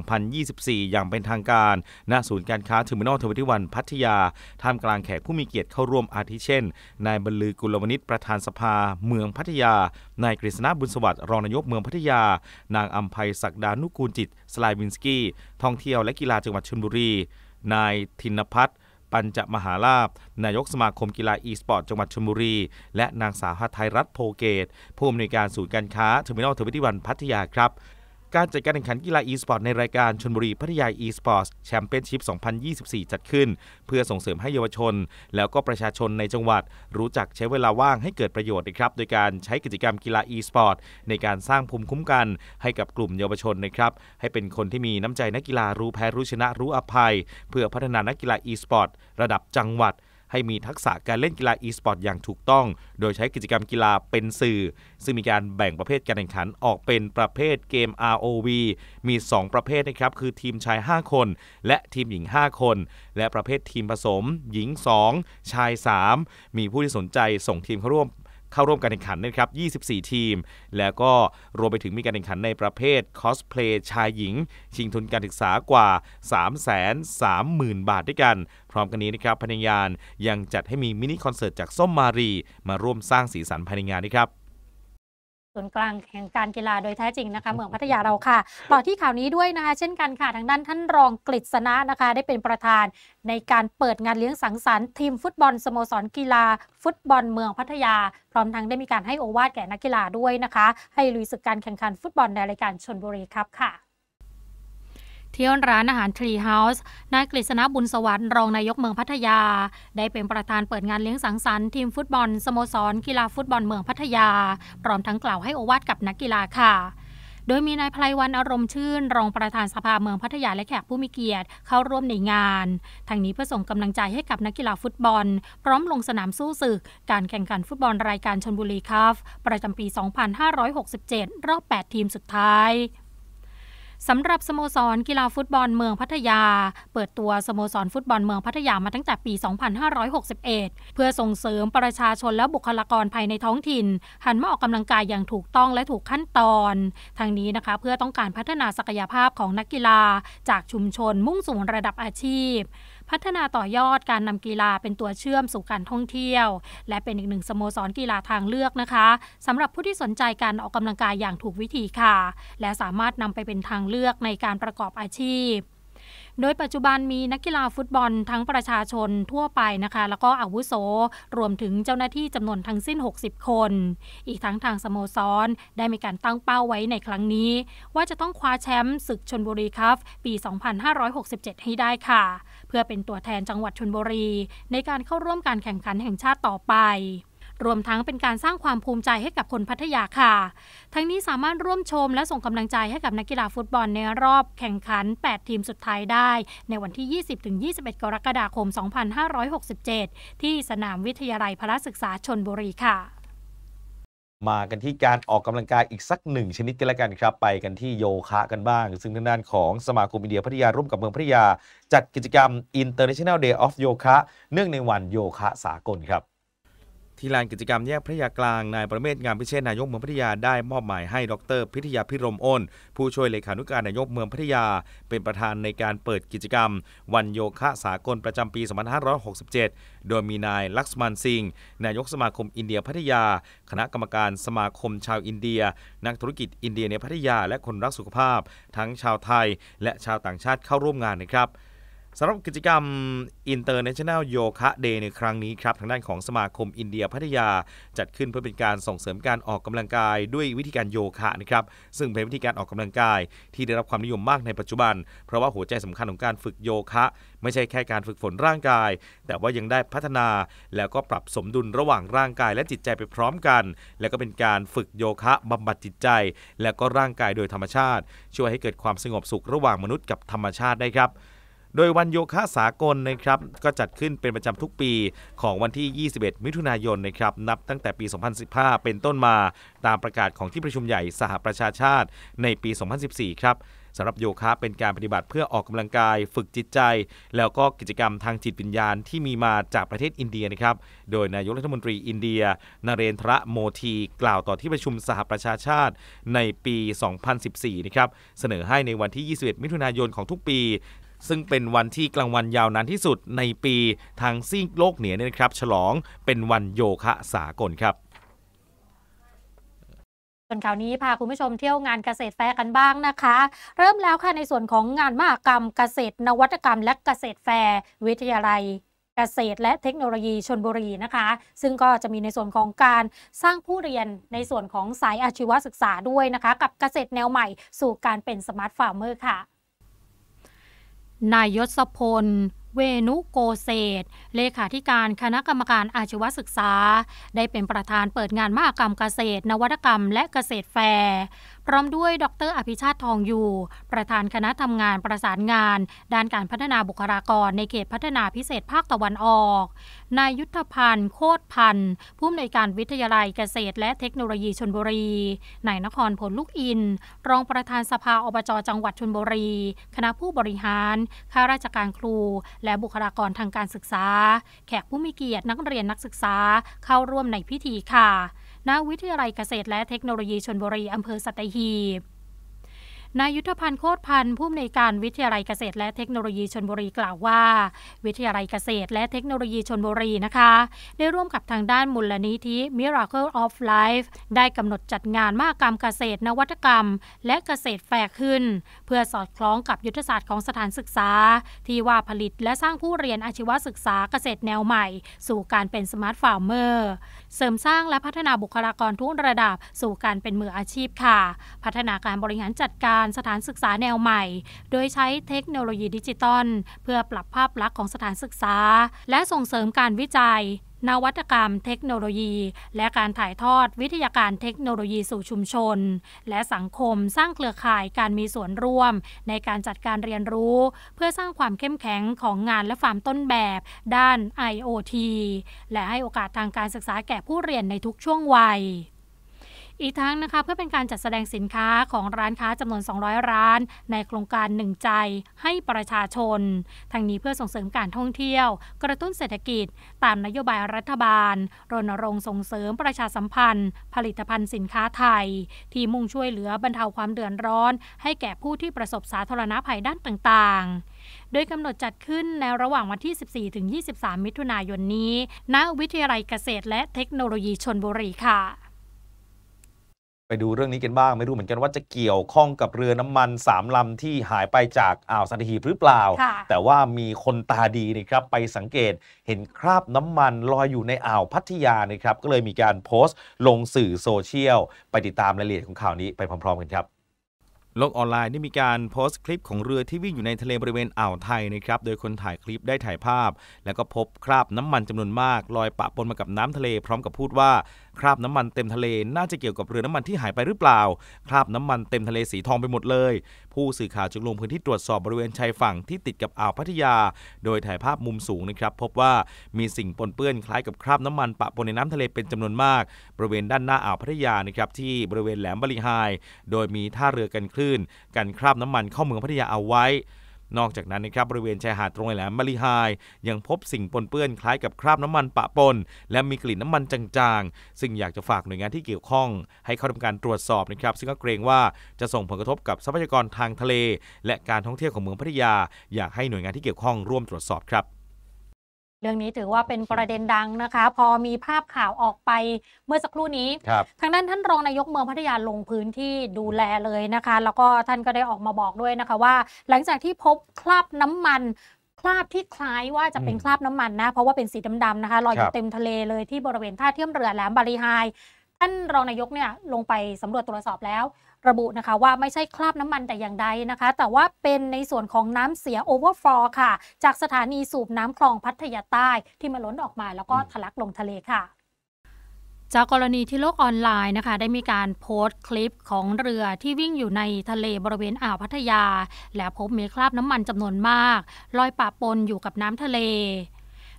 2024 อย่างเป็นทางการณศูนย์การค้าเทอร์มินอลทวนวันพัทยาท่ามกลางแขกผู้มีเกียรติเข้าร่วมอาทิเช่นนายบรรลือกุลวณิชประธานสภา เมืองพัทยา นายกฤษณะบุญสวัสดิ์รองนายกเมืองพัทยา นางอัมภัยศักดานุกูลจิตสลายวินสกี้ท่องเที่ยวและกีฬาจังหวัดชนบุรีนายธินพัฒน์ปัญจมหาลาบนายกสมาคมกีฬาอีสปอร์ตจังหวัดชลบุรี และนางสาวฮัทไทยรัตโพเกตผู้อำนวยการศูนย์การค้าเทอร์มินอลเทอร์มิวันพัทยาครับการจัดการแข่งขันกีฬา e-sport ในรายการชนบุรีพัทยา e s p o r t ตแชมเปี้ยนชิพ 2024 จัดขึ้น เพื่อส่งเสริมให้เยาวชน แล้วก็ประชาชนในจังหวัด รู้จักใช้เวลาว่างให้เกิดประโยชน์นะครับโดยการใช้กิจกรรมกีฬา e-sport ในการสร้างภูมิคุ้มกันให้กับกลุ่มเยาวชนนะครับให้เป็นคนที่มีน้ำใจนักกีฬารู้แพ้รู้ชนะรู้อภัย เพื่อพัฒนานักกีฬา e-sport ระดับจังหวัดให้มีทักษะการเล่นกีฬาอีสปอร์ตอย่างถูกต้อง โดยใช้กิจกรรมกีฬาเป็นสื่อ ซึ่งมีการแบ่งประเภทการแข่งขันออกเป็นประเภทเกม ROV มี 2 ประเภทนะครับ คือทีมชาย 5 คน และทีมหญิง 5 คน และประเภททีมผสม หญิง 2 ชาย 3 มีผู้ที่สนใจส่งทีมเข้าร่วมเข้าร่วมการแข่งขันนะครับ24 ทีม แล้วก็รวมไปถึงมีการแข่งขันในประเภทคอสเพลย์ชายหญิง ชิงทุนการศึกษากว่า 330,000 บาทด้วยกัน พร้อมกันนี้นะครับ ภายในงานยังจัดให้มีมินิคอนเสิร์ตจากส้มมารี มาร่วมสร้างสีสันภายในงานนะครับศูนย์กลางแห่งการกีฬาโดยแท้จริงนะคะ เมืองพัทยาเราค่ะ ต่อที่ข่าวนี้ด้วยนะคะ เช่นกันค่ะทางด้านท่านรองกฤษณะนะคะ ได้เป็นประธานในการเปิดงานเลี้ยงสังสรรค์ทีมฟุตบอลสโมสรกีฬา ฟุตบอลเมืองพัทยา พร้อมทั้งได้มีการให้โอวาทแก่นักกีฬาด้วยนะคะ ให้ลุยศึกการแข่งขันฟุตบอลในรายการชนบุรีครับค่ะเที่ยวร้านอาหารทรีเฮาส์ นายกฤษณะบุญสวัสดิ์รองนายกเมืองพัทยา ได้เป็นประธานเปิดงานเลี้ยงสังสรรค์ ทีมฟุตบอลสโมสรกีฬาฟุตบอลเมืองพัทยาพร้อมทั้งกล่าวให้อวาทกับนักกีฬาค่ะ โดยมีนายพลวันอารมณ์ชื่น รองประธานสภาเมืองพัทยาและแขกผู้มีเกียรติเข้าร่วมในงานทางนี้เพื่อส่งกำลังใจให้กับนักกีฬาฟุตบอล พร้อมลงสนามสู้ศึก การแข่งขันฟุตบอลรายการชนบุรีคัฟประจำปี 2567 รอบ 8 ทีมสุดท้ายสำหรับสโมสร กีฬาฟุตบอลเมืองพัทยา เปิดตัวสโมสรฟุตบอลเมืองพัทยามาตั้งแต่ปี 2561 เพื่อส่งเสริมประชาชนและบุคลากรภายในท้องถิ่น หันมาออกกำลังกายอย่างถูกต้องและถูกขั้นตอนทางนี้นะคะเพื่อต้องการพัฒนาศักยภาพของนักกีฬา จากชุมชนมุ่งสู่ระดับอาชีพพัฒนาต่อยอดการนำกีฬาเป็นตัวเชื่อมสู่การท่องเที่ยว และเป็นอีกหนึ่งสโมสรกีฬาทางเลือกนะคะสำหรับผู้ที่สนใจการออกกำลังกายอย่างถูกวิธีค่ะ และสามารถนำไปเป็นทางเลือกในการประกอบอาชีพ โดยปัจจุบันมีนักกีฬาฟุตบอลทั้งประชาชนทั่วไปนะคะ แล้วก็อาวุโสรวมถึงเจ้าหน้าที่จำนวนทั้งสิ้น 60 คน อีกทั้งทางสโมสรได้มีการตั้งเป้าไว้ในครั้งนี้ ว่าจะต้องคว้าแชมป์ศึกชนบุรีคัฟปี 2567ให้ได้ค่ะพื่อเป็นตัวแทนจังหวัดชนบุรี ในการเข้าร่วมการแข่งขันแห่งชาติต่อไป รวมทั้งเป็นการสร้างความภูมิใจให้กับคนพัทยาค่ะ ทั้งนี้สามารถร่วมชมและส่งกำลังใจให้กับนักกีฬาฟุตบอลในรอบแข่งขัน 8 ทีมสุดท้ายได้ ในวันที่ 20-21 กรกฎาคม 2567 ที่สนามวิทยาลัยพระศึกษาชนบุรีค่ะมากันที่การออกกำลังกายอีกสักหนึ่งชนิดกันแล้วกันครับ ไปกันที่โยคะกันบ้าง ซึ่งทางด้านของสมาคมอินเดียพัทยาร่วมกับเมืองพัทยา จัดกิจกรรม International Day of Yoga เนื่องในวันโยคะสากลครับที่ลานกิจกรรมแยกพระยากลาง นายประเมศงามพิเชษนายกเมืองพัทยาได้มอบหมายให้ ดรพิทยาพิรมอ้นผู้ช่วยเลขานุการนายกเมืองพัทยา เป็นประธานในการเปิดกิจกรรมวันโยคะสากลประจำปี 2567 โดยมีนายลักษมณ์สิงห์นายกสมาคมอินเดียพัทยา คณะกรรมการสมาคมชาวอินเดีย นักธุรกิจอินเดียในพัทยาและคนรักสุขภาพ ทั้งชาวไทย และชาวต่างชาติเข้าร่วมงานนะครับสำหรับกิจกรรม International Yoga Day ในครั้งนี้ครับทางด้านของสมาคมอินเดียพัทยา จัดขึ้นเพื่อเป็นการส่งเสริมการออกกำลังกายด้วยวิธีการโยคะนะครับซึ่งเป็นวิธีการออกกำลังกาย ที่ได้รับความนิยมมากในปัจจุบัน เพราะว่าหัวใจสำคัญของการฝึกโยคะ ไม่ใช่แค่การฝึกฝนร่างกาย แต่ว่ายังได้พัฒนา แล้วก็ปรับสมดุลระหว่างร่างกาย และจิตใจไปพร้อมกัน แล้วก็เป็นการฝึกโยคะ บำบัดจิตใจ แล้วก็ร่างกายโดยธรรมชาติ ช่วยให้เกิดความสงบสุขระหว่างมนุษย์กับธรรมชาติได้ครับโดยวันโยคะสากลนะครับก็จัดขึ้นเป็นประจำทุกปีของวันที่ 21 มิถุนายนนะครับนับตั้งแต่ปี 2015 เป็นต้นมาตามประกาศของที่ประชุมใหญ่สหประชาชาติในปี 2014 ครับสำหรับโยคะเป็นการปฏิบัติเพื่อออกกำลังกาย ฝึกจิตใจ แล้วก็กิจกรรมทางจิตวิญญาณ ที่มีมาจากประเทศอินเดียนะครับโดยนายกรัฐมนตรีอินเดียนาเรนทระโมทีกล่าวต่อที่ประชุมสหประชาชาติในปี 2014 นะครับเสนอให้ในวันที่ 21 มิถุนายนของทุกปีซึ่งเป็นวันที่กลางวันยาวนานที่สุดในปีทางซีกโลกเหนือเนี่ยครับฉลองเป็นวันโยคะสากลครับ่วนข่าวนี้พาคุณผู้ชมเที่ยวงานเกษตรแฟร์กันบ้างนะคะ เริ่มแล้วค่ะในส่วนของงานมหกรรมเกษตร นวัตกรรม และเกษตรแฟร์วิทยาลัย เกษตร และเทคโนโลยีชนบุรีนะคะ ซึ่งก็จะมีในส่วนของการสร้างผู้เรียนในส่วนของสายอาชีวศึกษาด้วยนะคะกับเกษตรแนวใหม่ สู่การเป็นสมาร์ทฟาร์มเมอร์ค่ะนายยศพล เวนุโกเศษเลขาธิการคณะกรรมการอาชีวศึกษา ได้เป็นประธานเปิดงานมหกรรมเกษตร นวัตกรรมและเกษตรแฟร์พร้อมด้วย ดร อภิชาติทองอยู่ ประธานคณะทำงานประสานงาน ด้านการพัฒนาบุคลากรในเขตพัฒนาพิเศษภาคตะวันออก นายยุทธพันธ์ โคตรพันธ์ผู้อำนวยการวิทยาลัยเกษตรและเทคโนโลยีชนบุรี นายนครผลลูกอิน รองประธานสภาอบจจังหวัดชนบุรี คณะผู้บริหาร ข้าราชการครู และบุคลากรทางการศึกษา แขกผู้มีเกียรตินักเรียนนักศึกษา เข้าร่วมในพิธีค่ะณวิทยาลัยเกษตรและเทคโนโลยีชนบุรีอำเภอสัตหีบนายยุทธพันธ์โคตรพันธ์ผู้อำนวยการวิทยาลัยเกษตรและเทคโนโลยีชนบุรีกล่าวว่า วิทยาลัยเกษตร และเทคโนโลยีชนบุรีนะคะได้ร่วมกับทางด้านมูลนิธิ Miracle of Life ได้กำหนดจัดงานมากรรมเกษตร นวัตกรรม และเกษตรแฝกขึ้น เพื่อสอดคล้องกับยุทธศาสตร์ของสถานศึกษา ที่ว่าผลิตและสร้างผู้เรียนอาชีวศึกษาเกษตรแนวใหม่ สู่การเป็นสมาร์ทฟาร์มเมอร์เสริมสร้างและพัฒนาบุคลากรทุกระดับสู่การเป็นมืออาชีพค่ะ พัฒนาการบริหารจัดการสถานศึกษาแนวใหม่ โดยใช้เทคโนโลยีดิจิตอลเพื่อปรับภาพลักษณ์ของสถานศึกษาและส่งเสริมการวิจัยนวัตกรรมเทคโนโลยี และการถ่ายทอดวิทยาการเทคโนโลยีสู่ชุมชน และสังคมสร้างเครือข่ายการมีส่วนร่วมในการจัดการเรียนรู้ เพื่อสร้างความเข้มแข็งของงานและความต้นแบบด้าน IoT และให้โอกาสทางการศึกษาแก่ผู้เรียนในทุกช่วงวัยอีกทั้งนะคะเพื่อเป็นการจัดแสดงสินค้าของร้านค้าจำนวน 200 ร้านในโครงการหนึ่งใจให้ประชาชน ทั้งนี้เพื่อส่งเสริมการท่องเที่ยวกระตุ้นเศรษฐกิจ ตามนโยบายรัฐบาลรณรงค์ส่งเสริมประชาสัมพันธ์ ผลิตภัณฑ์สินค้าไทย ที่มุ่งช่วยเหลือบรรเทาความเดือดร้อนให้แก่ผู้ที่ประสบสาธารณภัยด้านต่างๆ โดยกำหนดจัดขึ้นในระหว่างวันที่ 14 ถึง 23 มิถุนายนนี้ ณ วิทยาลัยเกษตรและเทคโนโลยีชนบุรีค่ะไปดูเรื่องนี้กันบ้างไม่รู้เหมือนกันว่าจะเกี่ยวข้องกับเรือน้ำมันสามลำที่หายไปจากอ่าวสัตหีหรือเปล่า แต่ว่ามีคนตาดีนะครับไปสังเกตเห็นคราบน้ำมันลอยอยู่ในอ่าวพัทยานะครับ ก็เลยมีการโพสต์ ลงสื่อโซเชียลไปติดตามรายละเอียดของข่าวนี้ไปพร้อมๆกันครับโลกออนไลน์ได้มีการโพสต์คลิปของเรือที่วิ่งอยู่ในทะเลบริเวณอ่าวไทยนะครับโดยคนถ่ายคลิปได้ถ่ายภาพ แล้วก็พบคราบน้ำมันจำนวนมาก ลอยปะปนมากับน้ำทะเลพร้อมกับพูดว่าคราบน้ำมันเต็มทะเลน่าจะเกี่ยวกับเรือน้ำมันที่หายไปหรือเปล่า คราบน้ำมันเต็มทะเลสีทองไปหมดเลย ผู้สื่อข่าวจึงลงพื้นที่ตรวจสอบบริเวณชายฝั่งที่ติดกับอ่าวพัทยา โดยถ่ายภาพมุมสูงนะครับ พบว่ามีสิ่งปนเปื้อนคล้ายกับคราบน้ำมันปะปนในน้ำทะเลเป็นจำนวนมากบริเวณด้านหน้าอ่าวพัทยานะครับที่บริเวณแหลมบริหายโดยมีท่าเรือกันคลื่นกันคราบน้ำมันเข้าเมืองพัทยาเอาไว้นอกจากนั้นนะครับบริเวณชายหาดตรงแหลมมาริไฮยังพบสิ่งปนเปื้อนคล้ายกับคราบน้ำมันปะปน และมีกลิ่นน้ามันจางๆ ซึ่งอยากจะฝากหน่วยงานที่เกี่ยวข้อง ให้เข้าทำการตรวจสอบนะครับ ซึ่งก็เกรงว่าจะส่งผลกระทบกับทรัพยากรทางทะเล และการท่องเที่ยวของเมืองพัทยาอยากให้หน่วยงานที่เกี่ยวข้องร่วมตรวจสอบครับเรื่องนี้ถือว่าเป็นประเด็นดังนะคะ พอมีภาพข่าวออกไปเมื่อสักครู่นี้ทางด้านท่านรองนายกเมืองพัทยาลงพื้นที่ดูแลเลยนะคะ แล้วก็ท่านก็ได้ออกมาบอกด้วยนะคะว่าหลังจากที่พบคราบน้ำมัน คราบที่คล้ายว่าจะเป็นคราบน้ำมันนะ เพราะว่าเป็นสีดำๆนะคะลอยอยู่เต็มทะเลเลยที่บริเวณท่าเทียมเรือแหลมบารีไฮท่านรองนายกเนี่ยลงไปสำรวจตรวจสอบแล้วระบุนะคะว่าไม่ใช่คราบน้ำมันแต่อย่างใดนะคะ แต่ว่าเป็นในส่วนของน้ำเสียโอเวอร์ฟลอ์ค่ะ จากสถานีสูบน้ำคลองพัทยาใต้ที่มันล้นออกมาแล้วก็ทะลักลงทะเลค่ะ จากกรณีที่โลกออนไลน์นะคะ ได้มีการโพสต์คลิปของเรือที่วิ่งอยู่ในทะเลบริเวณอ่าวพัทยา และพบมีคราบน้ำมันจำนวนมาก ลอยปะปนอยู่กับน้ำทะเล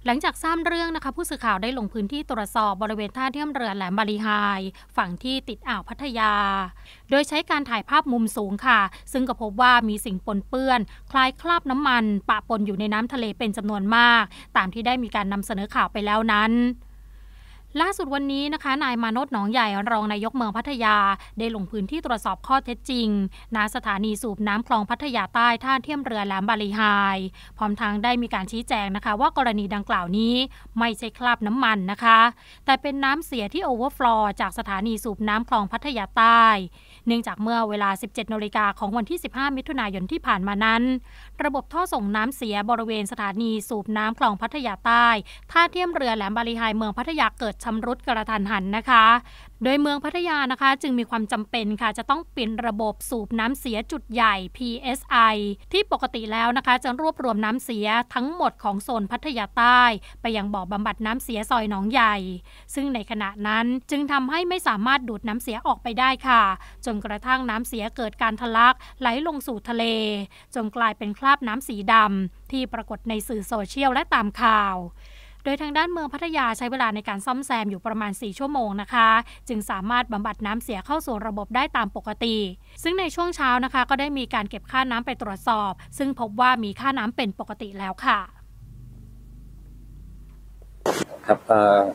หลังจากทราบเรื่องนะคะผู้สื่อข่าวได้ลงพื้นที่ตรวจสอบบริเวณท่าเทียมเรือแหลมบาลีไฮฝั่งที่ติดอ่าวพัทยา โดยใช้การถ่ายภาพมุมสูงค่ะ ซึ่งก็พบว่ามีสิ่งปนเปื้อน คล้ายคราบน้ำมัน ปะปนอยู่ในน้ำทะเลเป็นจำนวนมาก ตามที่ได้มีการนำเสนอข่าวไปแล้วนั้นล่าสุดวันนี้นะคะนายมานตหนองใหญ่รองนายกเมืองพัทยาได้ลงพื้นที่ตรวจสอบข้อเท็จจริงณสถานีสูบน้ำคลองพัทยาใต้ท่าเทียมเรือแหลมบาลีไฮพร้อมทางได้มีการชี้แจงนะคะ ว่ากรณีดังกล่าวนี้ไม่ใช่คราบน้ำมันนะคะ แต่เป็นน้ำเสียที่โอเวอร์ฟลอจากสถานีสูบน้ำคลองพัทยาใต้เนื่องจากเมื่อเวลา 17นาฬิกาของวันที่ 15 มิถุนายนที่ผ่านมานั้น ระบบท่อส่งน้ำเสียบริเวณสถานีสูบน้ำคลองพัทยาใต้ ท่าเทียมเรือแหลมบาลีไฮเมืองพัทยาเกิดชำรุดกระทันหันนะคะโดยเมืองพัทยานะคะจึงมีความจำเป็นค่ะ จะต้องเปลี่ยนระบบสูบน้ำเสียจุดใหญ่ PSI ที่ปกติแล้วนะคะ จะรวบรวมน้ำเสียทั้งหมดของโซนพัทยาใต้ ไปยังบ่อบำบัดน้ำเสียซอยหนองใหญ่ ซึ่งในขณะนั้นจึงทำให้ไม่สามารถดูดน้ำเสียออกไปได้ค่ะ จนกระทั่งน้ำเสียเกิดการทะลักไหลลงสู่ทะเลจนกลายเป็นคราบน้ำสีดำที่ปรากฏในสื่อโซเชียลและตามข่าวโดยทางด้านเมืองพัทยาใช้เวลาในการซ่อมแซมอยู่ประมาณ 4 ชั่วโมงนะคะ จึงสามารถบำบัดน้ำเสียเข้าสู่ระบบได้ตามปกติ ซึ่งในช่วงเช้านะคะก็ได้มีการเก็บค่าน้ำไปตรวจสอบ ซึ่งพบว่ามีค่าน้ำเป็นปกติแล้วค่ะครับ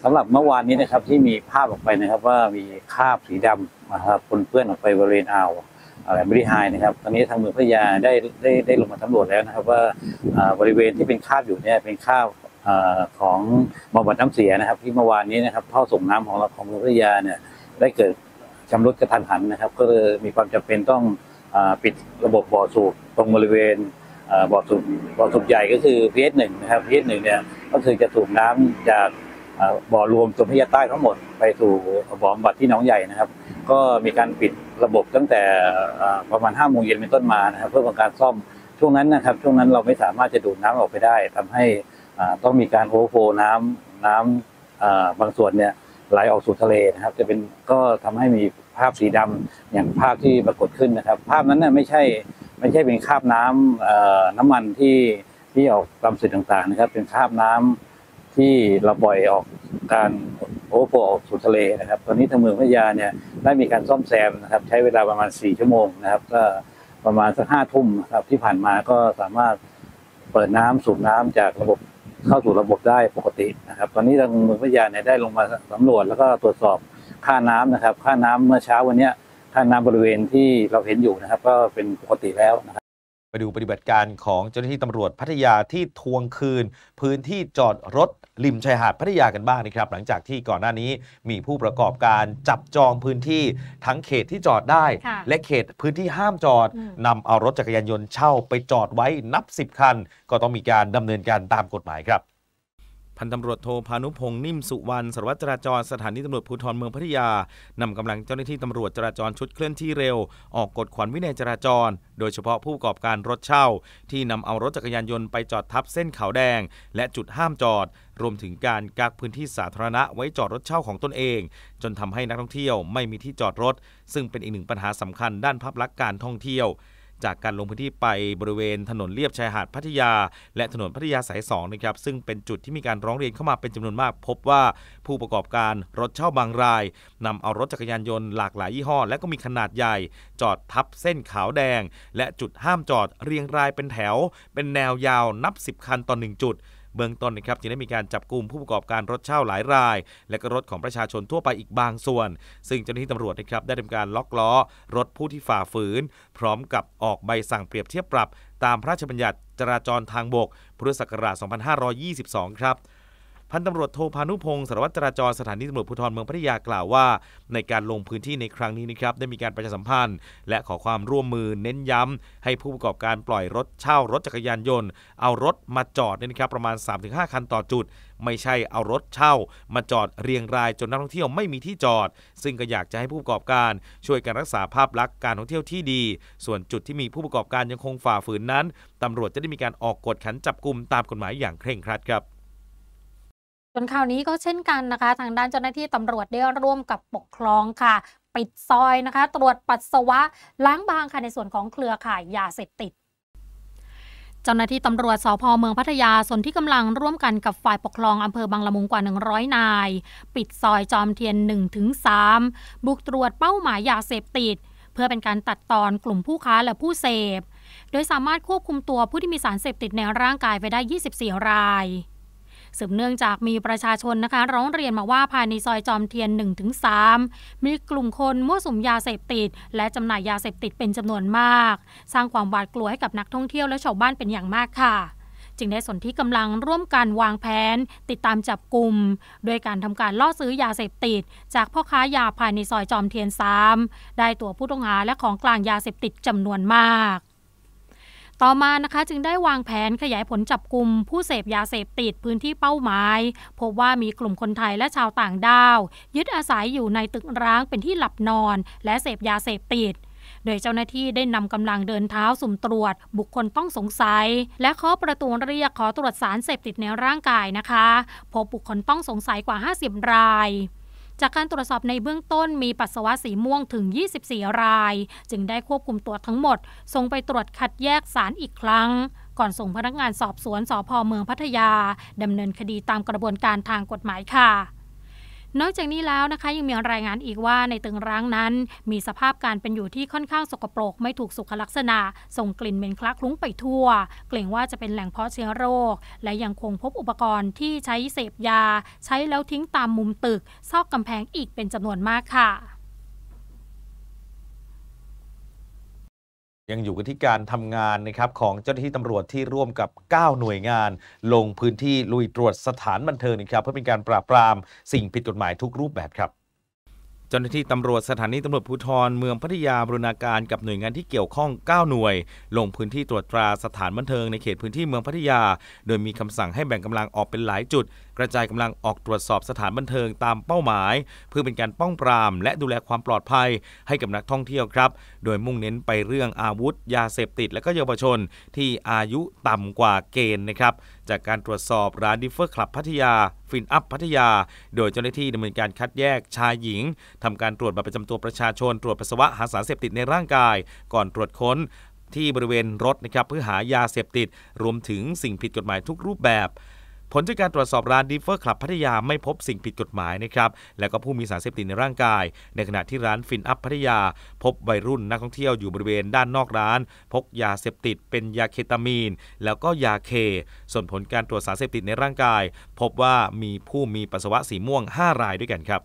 สำหรับเมื่อวานนี้นะครับที่มีภาพออกไปนะครับว่ามีคราบสีดำนะครับปนเปื้อนออกไปบริเวณอ่าวอะไรบริหายนะครับตอนนี้ทางเมืองพัทยาได้ได้ได้ลงมาสำรวจแล้วนะครับว่าบริเวณที่เป็นคราบอยู่เนี่ยเป็นคราบของบำบัดน้ำเสียนะครับที่เมื่อวานนี้นะครับท่อส่งน้ำของเราของรงพยาเนี่ยได้เกิดชำรุดกระทันหันนะครับ ก็เลยมีความจำเป็นต้องปิดระบบบ่อสูบตรงบริเวณบ่อสูบบ่อสูบใหญ่ก็คือพีเอสหนึ่งนะครับพีเอสหนึ่งเนี่ยก็คือจะสูบน้ำจากบ่อรวมสมพยาใต้ทั้งหมดไปสู่บ่อบัดที่น้องใหญ่นะครับ ก็มีการปิดระบบตั้งแต่ประมาณ5้าโมงเย็นเป็นต้นมานะครับ เพื่อการซ่อมช่วงนั้นนะครับ ช่วงนั้นเราไม่สามารถจะดูดน้ำออกไปได้ทำให้ต้องมีการโอเวอร์โฟน้ำน้ำบางส่วนเนี่ยไหลออกสู่ทะเลนะครับ จะเป็นก็ทำให้มีภาพสีดำอย่างภาพที่ปรากฏขึ้นนะครับ ภาพนั้นน่ยไม่ใช่ไม่ใช่เป็นคราบน้ำน้ำมันที่ที่ออกตามสื่อต่างๆนะครับ เป็นคราบน้ำที่เราปล่อยออกการโอโฟออกสู่ทะเลนะครับตอนนี้ทางเมืองพัทยาเนี่ยได้มีการซ่อมแซมนะครับใช้เวลาประมาณ4ชั่วโมงนะครับก็ประมาณสักห้าทุ่มครับที่ผ่านมาก็สามารถเปิดน้ำสูบน้ำจากระบบเข้าสู่ระบบได้ปกตินะครับ ตอนนี้ทางเมืองพัทยาเนี่ยได้ลงมาสำรวจแล้วก็ตรวจสอบค่าน้ำนะครับ ค่าน้ำเมื่อเช้าวันนี้ค่าน้ำบริเวณที่เราเห็นอยู่นะครับ ก็เป็นปกติแล้วนะครับไปดูปฏิบัติการของเจ้าหน้าที่ตำรวจพัทยาที่ทวงคืน พื้นที่จอดรถริมชายหาดพัทยากันบ้างนะครับ หลังจากที่ก่อนหน้านี้มีผู้ประกอบการจับจองพื้นที่ทั้งเขตที่จอดได้ และเขตพื้นที่ห้ามจอดนำเอารถจักรยานยนต์เช่าไปจอดไว้นับ 10 คัน ก็ต้องมีการดำเนินการตามกฎหมายครับพันตำรวจโทพานุพงศ์นิ่มสุวรรณสารวัตรจราจรสถานีตำรวจภูธรเมืองพัทยา นำกำลังเจ้าหน้าที่ตำรวจจราจรชุดเคลื่อนที่เร็วออกกฎขวัญวินัยจราจร โดยเฉพาะผู้ประกอบการรถเช่า ที่นำเอารถจักรยานยนต์ไปจอดทับเส้นขาวแดง และจุดห้ามจอด รวมถึงการกักพื้นที่สาธารณะไว้จอดรถเช่าของตนเอง จนทำให้นักท่องเที่ยวไม่มีที่จอดรถ ซึ่งเป็นอีกหนึ่งปัญหาสำคัญด้านภาพลักษณ์การท่องเที่ยวจากการลงพื้นที่ไปบริเวณถนนเลียบชายหาดพัทยาและถนนพัทยาสายสองนะครับซึ่งเป็นจุดที่มีการร้องเรียนเข้ามาเป็นจำนวนมากพบว่าผู้ประกอบการรถเช่าบางราย นำเอารถจักรยานยนต์หลากหลายยี่ห้อ และก็มีขนาดใหญ่ จอดทับเส้นขาวแดง และจุดห้ามจอดเรียงรายเป็นแถว เป็นแนวยาวนับ 10 คันต่อหนึ่งจุดเบื้องต้นนะครับจึงได้มีการจับกลุ่มผู้ประกอบการรถเช่าหลายราย และก็รถของประชาชนทั่วไปอีกบางส่วน ซึ่งเจ้าหน้าที่ตำรวจนะครับได้ทำการล็อกล้อรถผู้ที่ฝ่าฝืนพร้อมกับออกใบสั่งเปรียบเทียบปรับตามพระราชบัญญัติจราจรทางบกพุทธศักราช 2522 ครับพันตำรวจโทพานุพงศ์สารวัตรจราจรสถานีตำรวจภูธรเมืองพัทยากล่าวว่าในการลงพื้นที่ในครั้งนี้นะครับได้มีการประชาสัมพันธ์ และขอความร่วมมือเน้นย้ำให้ผู้ประกอบการปล่อยรถเช่ารถจักรยานยนต์เอารถมาจอดนี่นะครับประมาณ 3-5คันต่อจุด ไม่ใช่เอารถเช่า มาจอดเรียงรายจนนักท่องเที่ยวไม่มีที่จอด ซึ่งก็อยากจะให้ผู้ประกอบการ ช่วยกันรักษาภาพลักษณ์การท่องเที่ยวที่ดี ส่วนจุดที่มีผู้ประกอบการยังคงฝ่าฝืนนั้นตำรวจจะได้มีการออกกฎขันจับกลุ่มตามกฎหมายอย่างเคร่งครัดครับส่วนข่าวนี้ก็เช่นกันนะคะ ทางด้านเจ้าหน้าที่ตำรวจได้ร่วมกับปกครองค่ะ ปิดซอยนะคะ ตรวจปัสสาวะล้างบางค่ะในส่วนของเครือข่ายยาเสพติดเจ้าหน้าที่ตำรวจสพเมืองพัทยาส่วนที่กำลังร่วมกันกับฝ่ายปกครองอำเภอบางละมุงกว่า 100 นาย ปิดซอยจอมเทียน 1-3 บุกตรวจเป้าหมายยาเสพติด เพื่อเป็นการตัดตอนกลุ่มผู้ค้าและผู้เสพโดยสามารถควบคุมตัวผู้ที่มีสารเสพติดในร่างกายไปได้ 24 รายสืบเนื่องจากมีประชาชนนะคะ ร้องเรียนมาว่าภายในซอยจอมเทียน 1-3 มีกลุ่มคน มั่วสุมยาเสพติด และจำหน่ายยาเสพติด เป็นจำนวนมาก สร้างความหวาดกลัวให้กับนักท่องเที่ยวและชาวบ้านเป็นอย่างมากค่ะ จึงได้สนที่กำลังร่วมกันวางแผน ติดตามจับกลุ่ม โดยการทำการล่อซื้อยาเสพติด จากพ่อค้ายาภายในซอยจอมเทียน3ได้ตัวผู้ต้องหาและของกลางยาเสพติดจำนวนมากต่อมานะคะจึงได้วางแผนขยายผลจับกลุ่มผู้เสพยาเสพติดพื้นที่เป้าหมาย พบว่ามีกลุ่มคนไทยและชาวต่างด้าว ยึดอาศัยอยู่ในตึกร้างเป็นที่หลับนอน และเสพยาเสพติด โดยเจ้าหน้าที่ได้นำกำลังเดินเท้าสุ่มตรวจ บุคคลต้องสงสัย และเคาะประตูเรียกขอตรวจสารเสพติดในร่างกายนะคะพบบุคคลต้องสงสัยกว่า 50 รายจากการตรวจสอบในเบื้องต้นมีปัสสาวะสีม่วงถึง 24 ราย จึงได้ควบคุมตัวทั้งหมดส่งไปตรวจคัดแยกสารอีกครั้ง ก่อนส่งพนักงานสอบสวนสพเมืองพัทยา ดำเนินคดีตามกระบวนการทางกฎหมายค่ะนอกจากนี้แล้วนะคะยังมีรายงานอีกว่าในตึงร้างนั้น มีสภาพการเป็นอยู่ที่ค่อนข้างสกปรกไม่ถูกสุขลักษณะ ส่งกลิ่นเหม็นคละคลุ้งไปทั่ว เกรงว่าจะเป็นแหล่งเพาะเชื้อโรค และยังคงพบอุปกรณ์ที่ใช้เสพยา ใช้แล้วทิ้งตามมุมตึก ซอกกำแพงอีกเป็นจำนวนมากค่ะยังอยู่กันที่การทำงานนะครับของเจ้าหน้าที่ตำรวจที่ร่วมกับ 9 หน่วยงาน ลงพื้นที่ลุยตรวจสถานบันเทิงนะครับ เพื่อเป็นการปราบปรามสิ่งผิดกฎหมายทุกรูปแบบครับเจ้าหน้าที่ตำรวจสถานีตำรวจภูธรเมืองพัทยาบรุณาการกับหน่วยงานที่เกี่ยวข้อง9หน่วยลงพื้นที่ตรวจตราสถานบันเทิงในเขตพื้นที่เมืองพัทยา โดยมีคำสั่งให้แบ่งกำลังออกเป็นหลายจุด กระจายกำลังออกตรวจสอบสถานบันเทิงตามเป้าหมาย เพื่อเป็นการป้องปรามและดูแลความปลอดภัยให้กับนักท่องเที่ยวครับโดยมุ่งเน้นไปเรื่องอาวุธ ยาเสพติด และก็เยาวชนที่อายุต่ำกว่าเกณฑ์นะครับจากการตรวจสอบร้านดิฟเฟอร์คลับพัทยา ฟินอัพพัทยา โดยเจ้าหน้าที่ดำเนินการคัดแยกชายหญิงทำการตรวจบัตรประจำตัวประชาชนตรวจปัสสาวะหาสารเสพติดในร่างกายก่อนตรวจค้นที่บริเวณรถนะครับเพื่อหายาเสพติดรวมถึงสิ่งผิดกฎหมายทุกรูปแบบผลจากการตรวจสอบร้านดิฟเฟอร์คลับพัทยาไม่พบสิ่งผิดกฎหมายนะครับและก็ผู้มีสารเสพติดในร่างกาย ในขณะที่ร้านฟินอัพพัทยา พบวัยรุ่นนักท่องเที่ยว อยู่บริเวณด้านนอกร้านพกยาเสพติดเป็นยาเคตามีน แล้วก็ยาเค ส่วนผลการตรวจสารเสพติดในร่างกาย พบว่ามีผู้มีปัสสาวะสีม่วง 5 รายด้วยกันครับ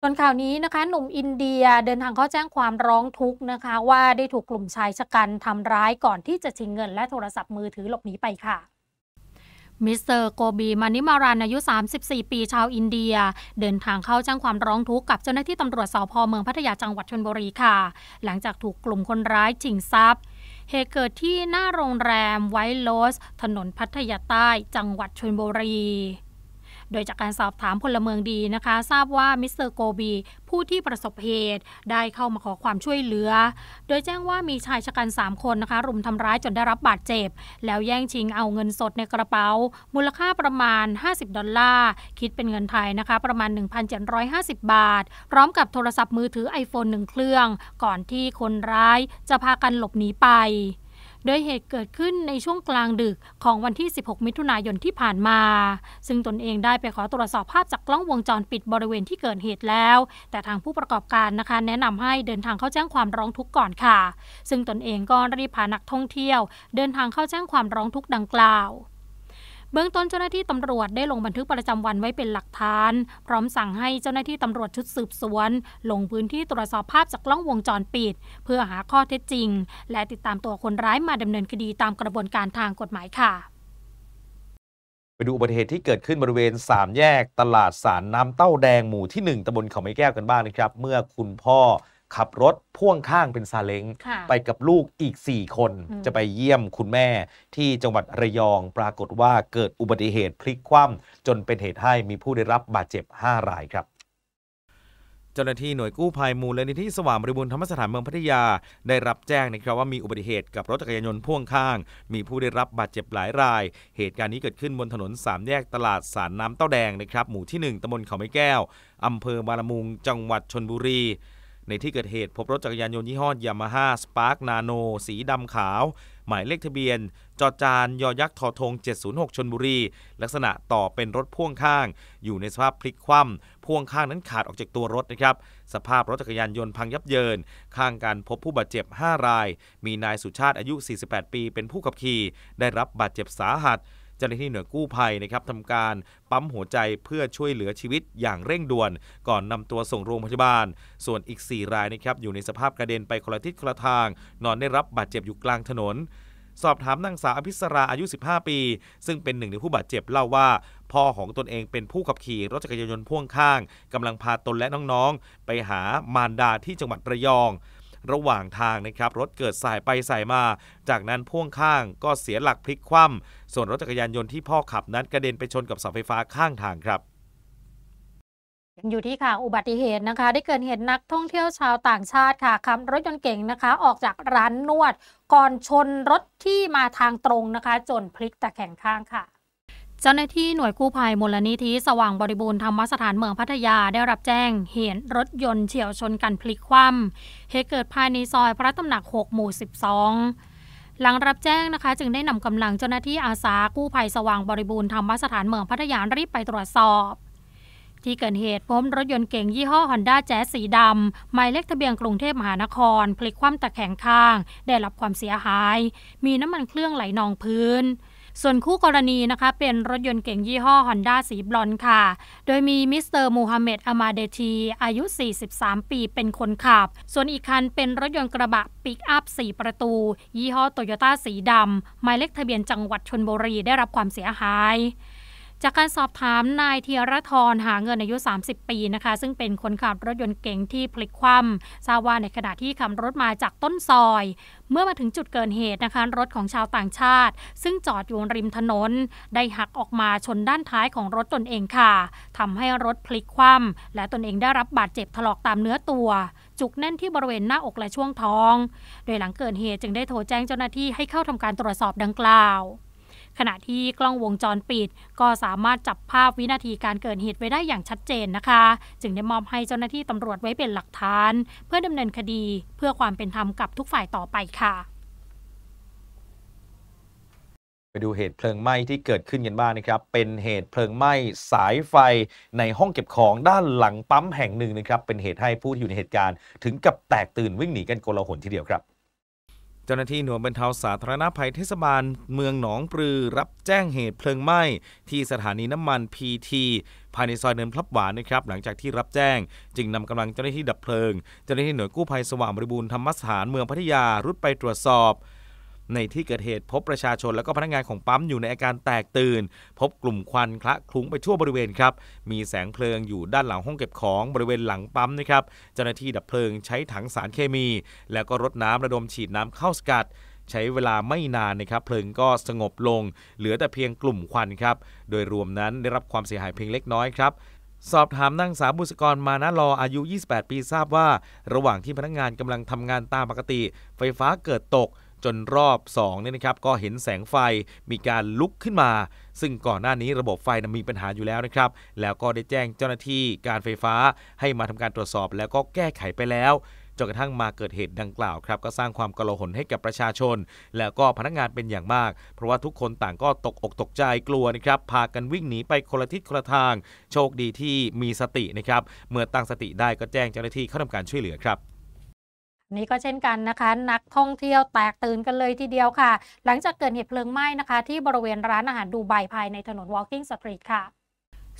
ส่วนข่าวนี้นะคะหนุ่มอินเดียเดินทางเข้าแจ้งความร้องทุกข์นะคะ ว่าได้ถูกกลุ่มชายชะกันทำร้ายก่อนที่จะชิงเงิน และโทรศัพท์มือถือหลบหนีไปค่ะมิสเตอร์โกบีมานิมารันอายุ 34 ปีชาวอินเดีย เดินทางเข้าแจ้งความร้องทุกข์กับเจ้าหน้าที่ตำรวจสพเมืองพัทยาจังหวัดชนบุรีค่ะ หลังจากถูกกลุ่มคนร้ายชิงทรัพย์เหตุเกิดที่หน้าโรงแรมไวโลสถนนพัทยาใต้จังหวัดชลบุรีโดยจากการสอบถามพลเมืองดีนะคะ ทราบว่ามิสเตอร์โกบีผู้ที่ประสบเหตุ ได้เข้ามาขอความช่วยเหลือ โดยแจ้งว่ามีชายชะกัน 3 คนนะคะ รุมทำร้ายจนได้รับบาดเจ็บ แล้วแย่งชิงเอาเงินสดในกระเป๋ามูลค่าประมาณ 50 ดอลลาร์ คิดเป็นเงินไทยนะคะประมาณ 1,750 บาท พร้อมกับโทรศัพท์มือถือ iPhone 1 เครื่อง ก่อนที่คนร้ายจะพากันหลบหนีไปโดยเหตุเกิดขึ้นในช่วงกลางดึกของวันที่ 16 มิถุนายนที่ผ่านมา ซึ่งตนเองได้ไปขอตรวจสอบภาพจากกล้องวงจรปิดบริเวณที่เกิดเหตุแล้ว แต่ทางผู้ประกอบการนะคะแนะนำให้เดินทางเข้าแจ้งความร้องทุกข์ก่อนค่ะ ซึ่งตนเองก็รีบพานักท่องเที่ยว เดินทางเข้าแจ้งความร้องทุกข์ดังกล่าวเบื้องต้นเจ้าหน้าที่ตำรวจได้ลงบันทึกประจำวันไว้เป็นหลักฐาน พร้อมสั่งให้เจ้าหน้าที่ตำรวจชุดสืบสวน ลงพื้นที่ตรวจสอบภาพจากกล้องวงจรปิด เพื่อหาข้อเท็จจริง และติดตามตัวคนร้ายมาดำเนินคดีตามกระบวนการทางกฎหมายค่ะ ไปดูอุบัติเหตุที่เกิดขึ้นบริเวณ 3 แยกตลาดสารน้ำเต้าแดงหมู่ที่1ตำบลเขาไม้แก้วกันบ้างนะครับ เมื่อคุณพ่อขับรถพ่วงข้างเป็นซาเล้งไปกับลูกอีก 4 คนจะไปเยี่ยมคุณแม่ที่จังหวัดระยองปรากฏว่าเกิดอุบัติเหตุพลิกคว่ำจนเป็นเหตุให้ มีผู้ได้รับบาดเจ็บ 5 รายครับ เจ้าหน้าที่หน่วยกู้ภัยมูลนิธิสว่างบริบูรณ์ธรรมสถานเมืองพัทยา ได้รับแจ้งนะครับ ว่ามีอุบัติเหตุกับรถจักรยานยนต์พ่วงข้าง มีผู้ได้รับบาดเจ็บหลายราย เหตุการณ์นี้เกิดขึ้นบนถนน 3 แยกตลาดสารน้ำเต้าแดงนะครับหมู่ที่ 1ตำบลเขาไม้แก้วอำเภอบารมุงจังหวัดชนบุรีในที่เกิดเหตุพบรถจักรยานยนต์ยี่ห้อยามาฮ่าสปาร์กนาโนสีดำขาว หมายเลขทะเบียนจอจานยอยักษ์ทอทง706ชนบุรี ลักษณะต่อเป็นรถพ่วงข้าง อยู่ในสภาพพลิกคว่ำพ่วงข้างนั้นขาดออกจากตัวรถนะครับสภาพรถจักรยานยนต์พังยับเยิน ข้างกันพบผู้บาดเจ็บ 5 ราย มีนายสุชาติอายุ 48 ปีเป็นผู้ขับขี่ ได้รับบาดเจ็บสาหัสเจ้าหน้าที่หน่วยกู้ภัยนะครับทำการปั๊มหัวใจเพื่อช่วยเหลือชีวิตอย่างเร่งด่วน ก่อนนำตัวส่งโรงพยาบาล ส่วนอีก 4 รายนะครับอยู่ในสภาพกระเด็นไปคนละทิศคนละทาง นอนได้รับบาดเจ็บอยู่กลางถนน สอบถามนางสาวอภิสราอายุ 15 ปี ซึ่งเป็นหนึ่งในผู้บาดเจ็บเล่าว่าพ่อของตนเองเป็นผู้ขับขี่ รถจักรยานยนต์พ่วงข้าง กำลังพาตนและน้องๆไปหามารดาที่จังหวัดระยองระหว่างทางนะครับรถเกิดสายไป สายมา จากนั้นพ่วงข้างก็เสียหลักพลิกคว่ำส่วนรถจักรยานยนต์ที่พ่อขับนั้นกระเด็นไปชนกับเสาไฟฟ้าข้างทางครับอยู่ที่ค่ะอุบัติเหตุนะคะ ได้เกิดเหตุนักท่องเที่ยวชาวต่างชาติค่ะขับรถยนต์เก่งนะคะออกจากร้านนวด ก่อนชนรถที่มาทางตรงนะคะจนพลิกตะแคงข้างค่ะเจ้าหน้าที่หน่วยกู้ภัยมูลนิธิสว่างบริบูรณ์ธรรมสถานเมืองพัทยาได้รับแจ้งเหตุรถยนต์เฉียวชนกันพลิกคว่ำเหตุเกิดภายในซอยพระตำหนัก 6หมู่12 หลังรับแจ้งนะคะจึงได้นำกำลังเจ้าหน้าที่อาสา กู้ภัยสว่างบริบูรณ์ธรรมสถานเมืองพัทยา รีบไปตรวจสอบ ที่เกิดเหตุพบรถยนต์เก๋งยี่ห้อฮอนด้าแจ๊สสีดำหมายเลขทะเบียนกรุงเทพมหานครพลิกคว่ำตะแคงข้างได้รับความเสียหาย มีน้ำมันเครื่องไหลนองพื้นส่วนคู่กรณีนะคะ เป็นรถยนต์เก่งยี่ห้อ Honda สีบลอนค่ะ โดยมีมิสเตอร์มูฮัมเหม็ดอามาเดทีอายุ 43 ปีเป็นคนขับ ส่วนอีกคันเป็นรถยนต์กระบะปิกอัพ4ประตู ยี่ห้อโตโยต้าสีดำหมายเลขทะเบียนจังหวัดชนบุรีได้รับความเสียหายจากการสอบถามนายเทียรทรหาเงินอายุ 30 ปีนะคะ ซึ่งเป็นคนขับรถยนต์เก๋งที่พลิกคว่ำทราบว่าในขณะที่ขับรถมาจากต้นซอย เมื่อมาถึงจุดเกิดเหตุนะคะรถของชาวต่างชาติ ซึ่งจอดอยู่ริมถนน ได้หักออกมาชนด้านท้ายของรถตนเองค่ะ ทำให้รถพลิกคว่ำและตนเองได้รับบาดเจ็บถลอกตามเนื้อตัว จุกแน่นที่บริเวณหน้าอกและช่วงท้อง โดยหลังเกิดเหตุจึงได้โทรแจ้งเจ้าหน้าที่ให้เข้าทำการตรวจสอบดังกล่าวขณะที่กล้องวงจรปิดก็สามารถจับภาพวินาทีการเกิดเหตุไว้ได้อย่างชัดเจนนะคะ จึงได้มอบให้เจ้าหน้าที่ตำรวจไว้เป็นหลักฐาน เพื่อดำเนินคดีเพื่อความเป็นธรรมกับทุกฝ่ายต่อไปค่ะ ไปดูเหตุเพลิงไหม้ที่เกิดขึ้นกันบ้างนะครับ เป็นเหตุเพลิงไหม้สายไฟในห้องเก็บของด้านหลังปั๊มแห่งหนึ่งนะครับเป็นเหตุให้ผู้ที่อยู่ในเหตุการณ์ถึงกับแตกตื่นวิ่งหนีกันโกลาหลทีเดียวครับเจ้าหน้าที่หน่วยบรรเทาสาธารณภัยเทศบาลเมืองหนองปลือ รับแจ้งเหตุเพลิงไหม้ที่สถานีน้ำมันพีทีภายในซอยเนินพลับหวานนะครับ หลังจากที่รับแจ้ง จึงนำกำลังเจ้าหน้าที่ดับเพลิงเจ้าหน้าที่หน่วยกู้ภัยสว่างบริบูรณ์ธรรมสถานเมืองพัทยารุดไปตรวจสอบในที่เกิดเหตุพบประชาชนและก็พนักงานของปั๊มอยู่ในอาการแตกตื่น พบกลุ่มควันคละคลุ้งไปทั่วบริเวณครับมีแสงเพลิงอยู่ด้านหลังห้องเก็บของบริเวณหลังปั๊มนะครับเจ้าหน้าที่ดับเพลิงใช้ถังสารเคมี แล้วก็รถน้ำระดมฉีดน้ำเข้าสกัด ใช้เวลาไม่นานนะครับเพลิงก็สงบลง เหลือแต่เพียงกลุ่มควันครับโดยรวมนั้นได้รับความเสียหายเพียงเล็กน้อยครับสอบถามนางสาวบุษกรมานะรออายุ 28 ปีทราบว่า ระหว่างที่พนักงงานกำลังทำงานตามปกติ ไฟฟ้าเกิดตกจนรอบ2เนี่ยนะครับก็เห็นแสงไฟมีการลุกขึ้นมา ซึ่งก่อนหน้านี้ระบบไฟนะมีปัญหาอยู่แล้วนะครับ แล้วก็ได้แจ้งเจ้าหน้าที่การไฟฟ้าให้มาทำการตรวจสอบ แล้วก็แก้ไขไปแล้วจนกระทั่งมาเกิดเหตุดังกล่าวครับก็สร้างความกลาหนให้กับประชาชน แล้วก็พนักงานเป็นอย่างมาก เพราะว่าทุกคนต่างก็ตกอกตกใจกลัวนะครับพากันวิ่งหนีไปคนละทิศคนละทาง โชคดีที่มีสตินะครับเมื่อตั้งสติได้ก็แจ้งเจ้าหน้าที่เข้าทำการช่วยเหลือครับนี้ก็เช่นกันนะคะ นักท่องเที่ยวแตกตื่นกันเลยทีเดียวค่ะ หลังจากเกิดเหตุเพลิงไหม้นะคะ ที่บริเวณร้านอาหารดูไบภายในถนน Walking Street ค่ะ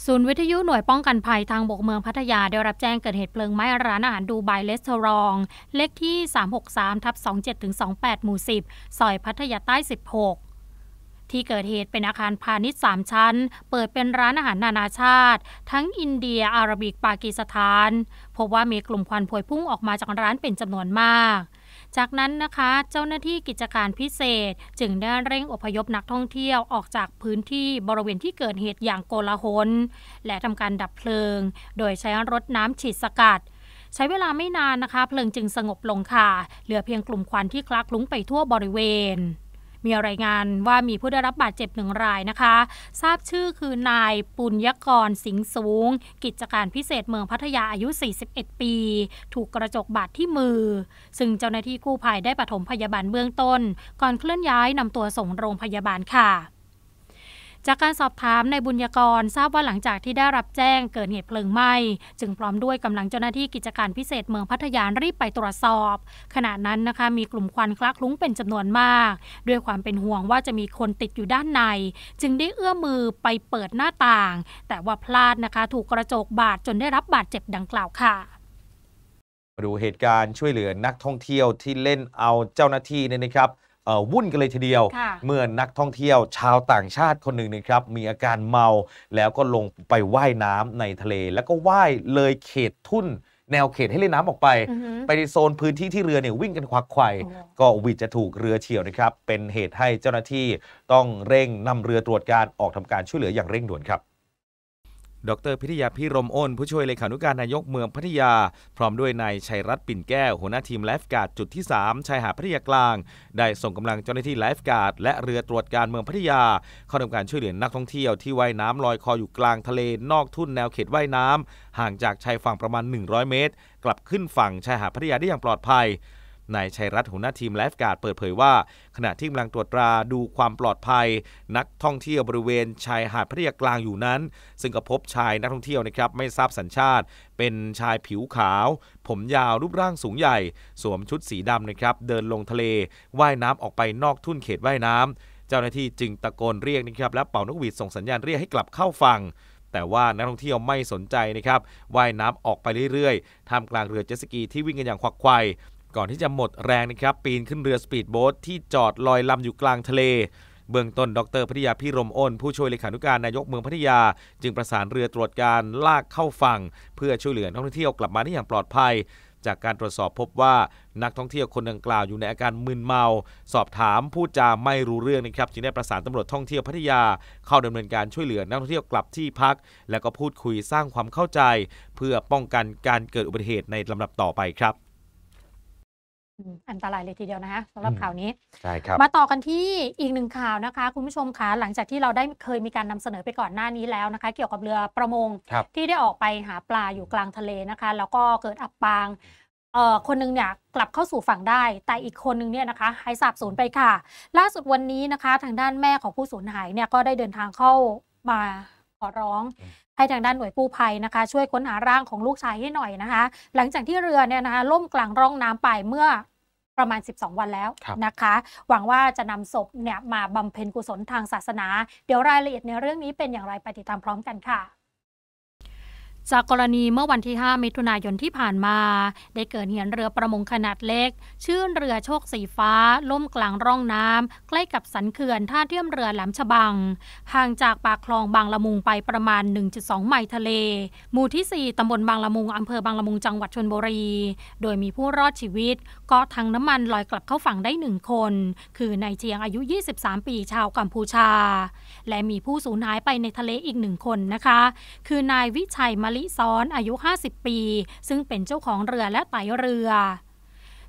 ศูนย์วิทยุหน่วยป้องกันภัยทางบกเมืองพัทยาได้รับแจ้งเกิดเหตุเพลิงไหม้ร้านอาหารดูไบเลสเทอรอง เลขที่ 363ทับ27-28 หมู่ 10ซอยพัทยาใต้ 16ที่เกิดเหตุเป็นอาคารพาณิชย์ 3 ชั้น เปิดเป็นร้านอาหารนานาชาติ ทั้งอินเดีย อาราบิกปากีสถาน พบว่ามีกลุ่มควันพวยพุ่งออกมาจากร้านเป็นจำนวนมาก จากนั้นนะคะ เจ้าหน้าที่กิจการพิเศษ จึงได้เร่งอพยพนักท่องเที่ยวออกจากพื้นที่บริเวณที่เกิดเหตุอย่างโกลาหล และทำการดับเพลิง โดยใช้รถน้ำฉีดสกัด ใช้เวลาไม่นานนะคะเพลิงจึงสงบลงค่ะ เหลือเพียงกลุ่มควันที่คลักลุ้งไปทั่วบริเวณมีรายงานว่ามีผู้ได้รับบาดเจ็บหนึ่งรายนะคะ ทราบชื่อคือนายปุญยกรสิงสูง กิจการพิเศษเมืองพัทยาอายุ 41 ปี ถูกกระจกบาดที่มือ ซึ่งเจ้าหน้าที่กู้ภัยได้ปฐมพยาบาลเบื้องต้น ก่อนเคลื่อนย้ายนำตัวส่งโรงพยาบาลค่ะจากการสอบถามในบุญยกร ทราบว่าหลังจากที่ได้รับแจ้งเกิดเหตุเพลิงไหม้จึงพร้อมด้วยกำลังเจ้าหน้าที่กิจการพิเศษเมืองพัทยารีบไปตรวจสอบ ขณะนั้นนะคะมีกลุ่มควันคลักคลุ้งเป็นจำนวนมาก ด้วยความเป็นห่วงว่าจะมีคนติดอยู่ด้านใน จึงได้เอื้อมือไปเปิดหน้าต่าง แต่ว่าพลาดนะคะ ถูกกระจกบาดจนได้รับบาดเจ็บดังกล่าวค่ะดูเหตุการณ์ช่วยเหลือนักท่องเที่ยวที่เล่นเอาเจ้าหน้าที่เนี่ยนะครับวุ่นกันเลยทีเดียว เมื่อนักท่องเที่ยวชาวต่างชาติคนหนึ่งนะครับ มีอาการเมาแล้วก็ลงไปว่ายน้ำในทะเล แล้วก็ว่ายเลยเขตทุ่นแนวเขตให้เล่นน้ำออกไป ไปในโซนพื้นที่ที่เรือเนี่ยวิ่งกันควักไข่ก็วิจะถูกเรือเฉียวนะครับ เป็นเหตุให้เจ้าหน้าที่ต้องเร่งนำเรือตรวจการออกทำการช่วยเหลืออย่างเร่งด่วนครับดรพิทยาพิรมโอ้นผู้ช่วยเลขานุการนายกเมืองพัทยา พร้อมด้วยนายชัยรัตน์ปิ่นแก้ว หัวหน้าทีมไลฟ์การ์ดจุดที่ 3 ชายหาดพัทยากลาง ได้ส่งกำลังเจ้าหน้าที่ไลฟ์การ์ดและเรือตรวจการเมืองพัทยา เข้าทำการช่วยเหลือนักท่องเที่ยวที่ว่ายน้ำลอยคออยู่กลางทะเลนอกทุ่นแนวเขตว่ายน้ำ ห่างจากชายฝั่งประมาณ 100 เมตร กลับขึ้นฝั่งชายหาดพัทยาได้อย่างปลอดภัยนายชัยรัตน์หัวหน้าทีมไลฟ์การ์ดเปิดเผยว่า ขณะที่กำลังตรวจตราดูความปลอดภัย นักท่องเที่ยวบริเวณชายหาดพัทยากลางอยู่นั้น ซึ่งก็พบชายนักท่องเที่ยวนะครับไม่ทราบสัญชาติ เป็นชายผิวขาว ผมยาวรูปร่างสูงใหญ่ สวมชุดสีดำนะครับเดินลงทะเลว่ายน้ำออกไปนอกทุ่นเขตว่ายน้ำเจ้าหน้าที่จึงตะโกนเรียกนะครับและเป่านกหวีดส่งสัญญาณเรียกให้กลับเข้าฝั่งแต่ว่านักท่องเที่ยวไม่สนใจนะครับว่ายน้ำออกไปเรื่อยๆท่ามกลางเรือเจ็ตสกีที่วิ่งกันอย่างควักไขวก่อนที่จะหมดแรงนะครับปีนขึ้นเรือสปีดโบ๊ทที่จอดลอยลำอยู่กลางทะเล เบื้องต้นดรพัทยาพี่รมอ้น ผู้ช่วยเลขานุการนายกเมืองพัทยา จึงประสานเรือตรวจการลากเข้าฝั่งเพื่อช่วยเหลือนักท่องเที่ยวกลับมาได้อย่างปลอดภัย จากการตรวจสอบพบว่านักท่องเที่ยวคนดังกล่าวอยู่ในอาการมึนเมา สอบถามพูดจาไม่รู้เรื่องนะครับจึงได้ประสานตำรวจท่องเที่ยวพัทยา เข้าดำเนินการช่วยเหลือนักท่องเที่ยวกลับที่พัก และก็พูดคุยสร้างความเข้าใจ เพื่อป้องกันการเกิดอุบัติเหตุในลำดับต่อไปครับอันตรายเลยทีเดียวนะคะสำหรับข่าวนี้ใช่ครับมาต่อกันที่อีกหนึ่งข่าวนะคะ คุณผู้ชมคะหลังจากที่เราได้เคยมีการนำเสนอไปก่อนหน้านี้แล้วนะคะ เกี่ยวกับเรือประมงที่ได้ออกไปหาปลาอยู่กลางทะเลนะคะ แล้วก็เกิดอับปางเอ่อคนนึงเนี่ยกลับเข้าสู่ฝั่งได้ แต่อีกคนนึงเนี่ยนะคะหายสาบสูญไปค่ะ ล่าสุดวันนี้นะคะ ทางด้านแม่ของผู้สูญหายเนี่ยก็ได้เดินทางเข้ามาขอร้องให้ทางด้านหน่วยกู้ภัยนะคะ ช่วยค้นหาร่างของลูกชายให้หน่อยนะคะ หลังจากที่เรือเนี่ยนะคะ ล่มกลางร่องน้ำไปเมื่อประมาณ 12 วันแล้วนะคะ หวังว่าจะนำศพเนี่ย มาบำเพ็ญกุศลทางศาสนา เดี๋ยวรายละเอียดในเรื่องนี้เป็นอย่างไรไปติดตามพร้อมกันค่ะจากกรณีเมื่อวันที่ 5 มิถุนายนที่ผ่านมา ได้เกิดเหตุเรือประมงขนาดเล็ก ชื่อเรือโชคสีฟ้า ล่มกลางร่องน้ำ ใกล้กับสันเขื่อนท่าเทียมเรือแหลมฉบัง ห่างจากปากคลองบางละมุงไปประมาณ 1.2 ไมล์ทะเล หมู่ที่ 4ตำบลบางละมุงอำเภอบางละมุงจังหวัดชนบุรี โดยมีผู้รอดชีวิตก็ทั้งน้ำมันลอยกลับเข้าฝั่งได้หนึ่งคน คือนายเชียงอายุ 23 ปีชาวกัมพูชาและมีผู้สูญหายไปในทะเลอีกหนึ่งคนนะคะ คือนายวิชัยมะลิซ้อนอายุ 50 ปี ซึ่งเป็นเจ้าของเรือและไตเรือ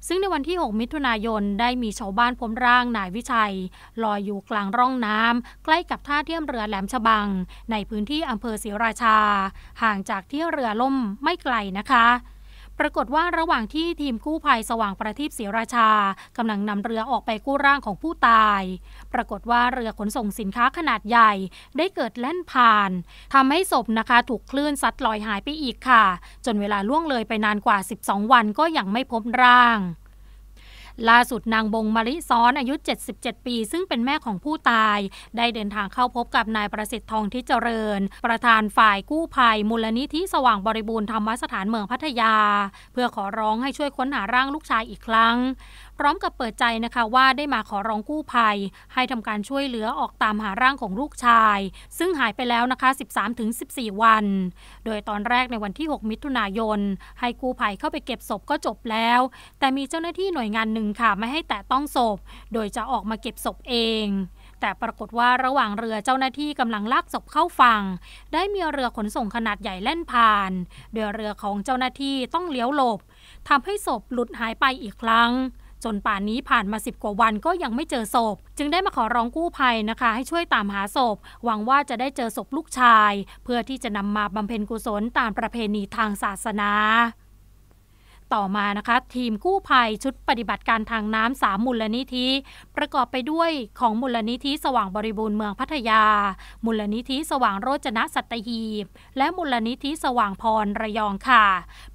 ซึ่งในวันที่ 6 มิถุนายนได้มีชาวบ้านพมร่างนายวิชัย ลอยอยู่กลางร่องน้ำใกล้กับท่าเทียมเรือแหลมฉบัง ในพื้นที่อำเภอศรีราชา ห่างจากที่เรือล่มไม่ไกลนะคะปรากฏว่าระหว่างที่ทีมกู้ภัยสว่างประทีปศรีราชา กำลังนำเรือออกไปกู้ร่างของผู้ตาย ปรากฏว่าเรือขนส่งสินค้าขนาดใหญ่ ได้เกิดแล่นผ่านทำให้ศพนะคะ ถูกคลื่นซัดลอยหายไปอีกค่ะ จนเวลาล่วงเลยไปนานกว่า 12 วันก็ยังไม่พบร่างล่าสุดนางบงมาริซ้อน อายุ 77 ปี ซึ่งเป็นแม่ของผู้ตาย ได้เดินทางเข้าพบกับ นายประสิทธิ์ทองทิจเจริญ ประธานฝ่ายกู้ภัยมูลนิธิสว่างบริบูรณ์ธรรมสถานเมืองพัทยา เพื่อขอร้องให้ช่วยค้นหาร่างลูกชายอีกครั้งร้อมกับเปิดใจนะคะว่าได้มาขอร้องกู้ภัย ให้ทำการช่วยเหลือออกตามหาร่างของลูกชาย ซึ่งหายไปแล้วนะคะ 13-14 วัน โดยตอนแรกในวันที่ 6 มิถุนายนให้กู้ภัยเข้าไปเก็บศพก็จบแล้ว แต่มีเจ้าหน้าที่หน่วยงานหนึ่งค่ะไม่ให้แตะต้องศพ โดยจะออกมาเก็บศพเอง แต่ปรากฏว่าระหว่างเรือเจ้าหน้าที่กำลังลากศพเข้าฝั่งได้มีเรือขนส่งขนาดใหญ่แล่นผ่าน โดยเรือของเจ้าหน้าที่ต้องเลี้ยวหลบทำให้ศพหลุดหายไปอีกครั้งจนป่านนี้ผ่านมา 10 กว่าวันก็ยังไม่เจอศพ จึงได้มาขอร้องกู้ภัยนะคะ ให้ช่วยตามหาศพ หวังว่าจะได้เจอศพลูกชาย เพื่อที่จะนำมาบำเพ็ญกุศล ตามประเพณีทางศาสนาต่อมานะคะ ทีมกู้ภัย ชุดปฏิบัติการทางน้ำสามมูลนิธิ ประกอบไปด้วยของมูลนิธิสว่างบริบูรณ์เมืองพัทยามูลนิธิสว่างโรจนสัตหีบและมูลนิธิสว่างพรระยองค่ะ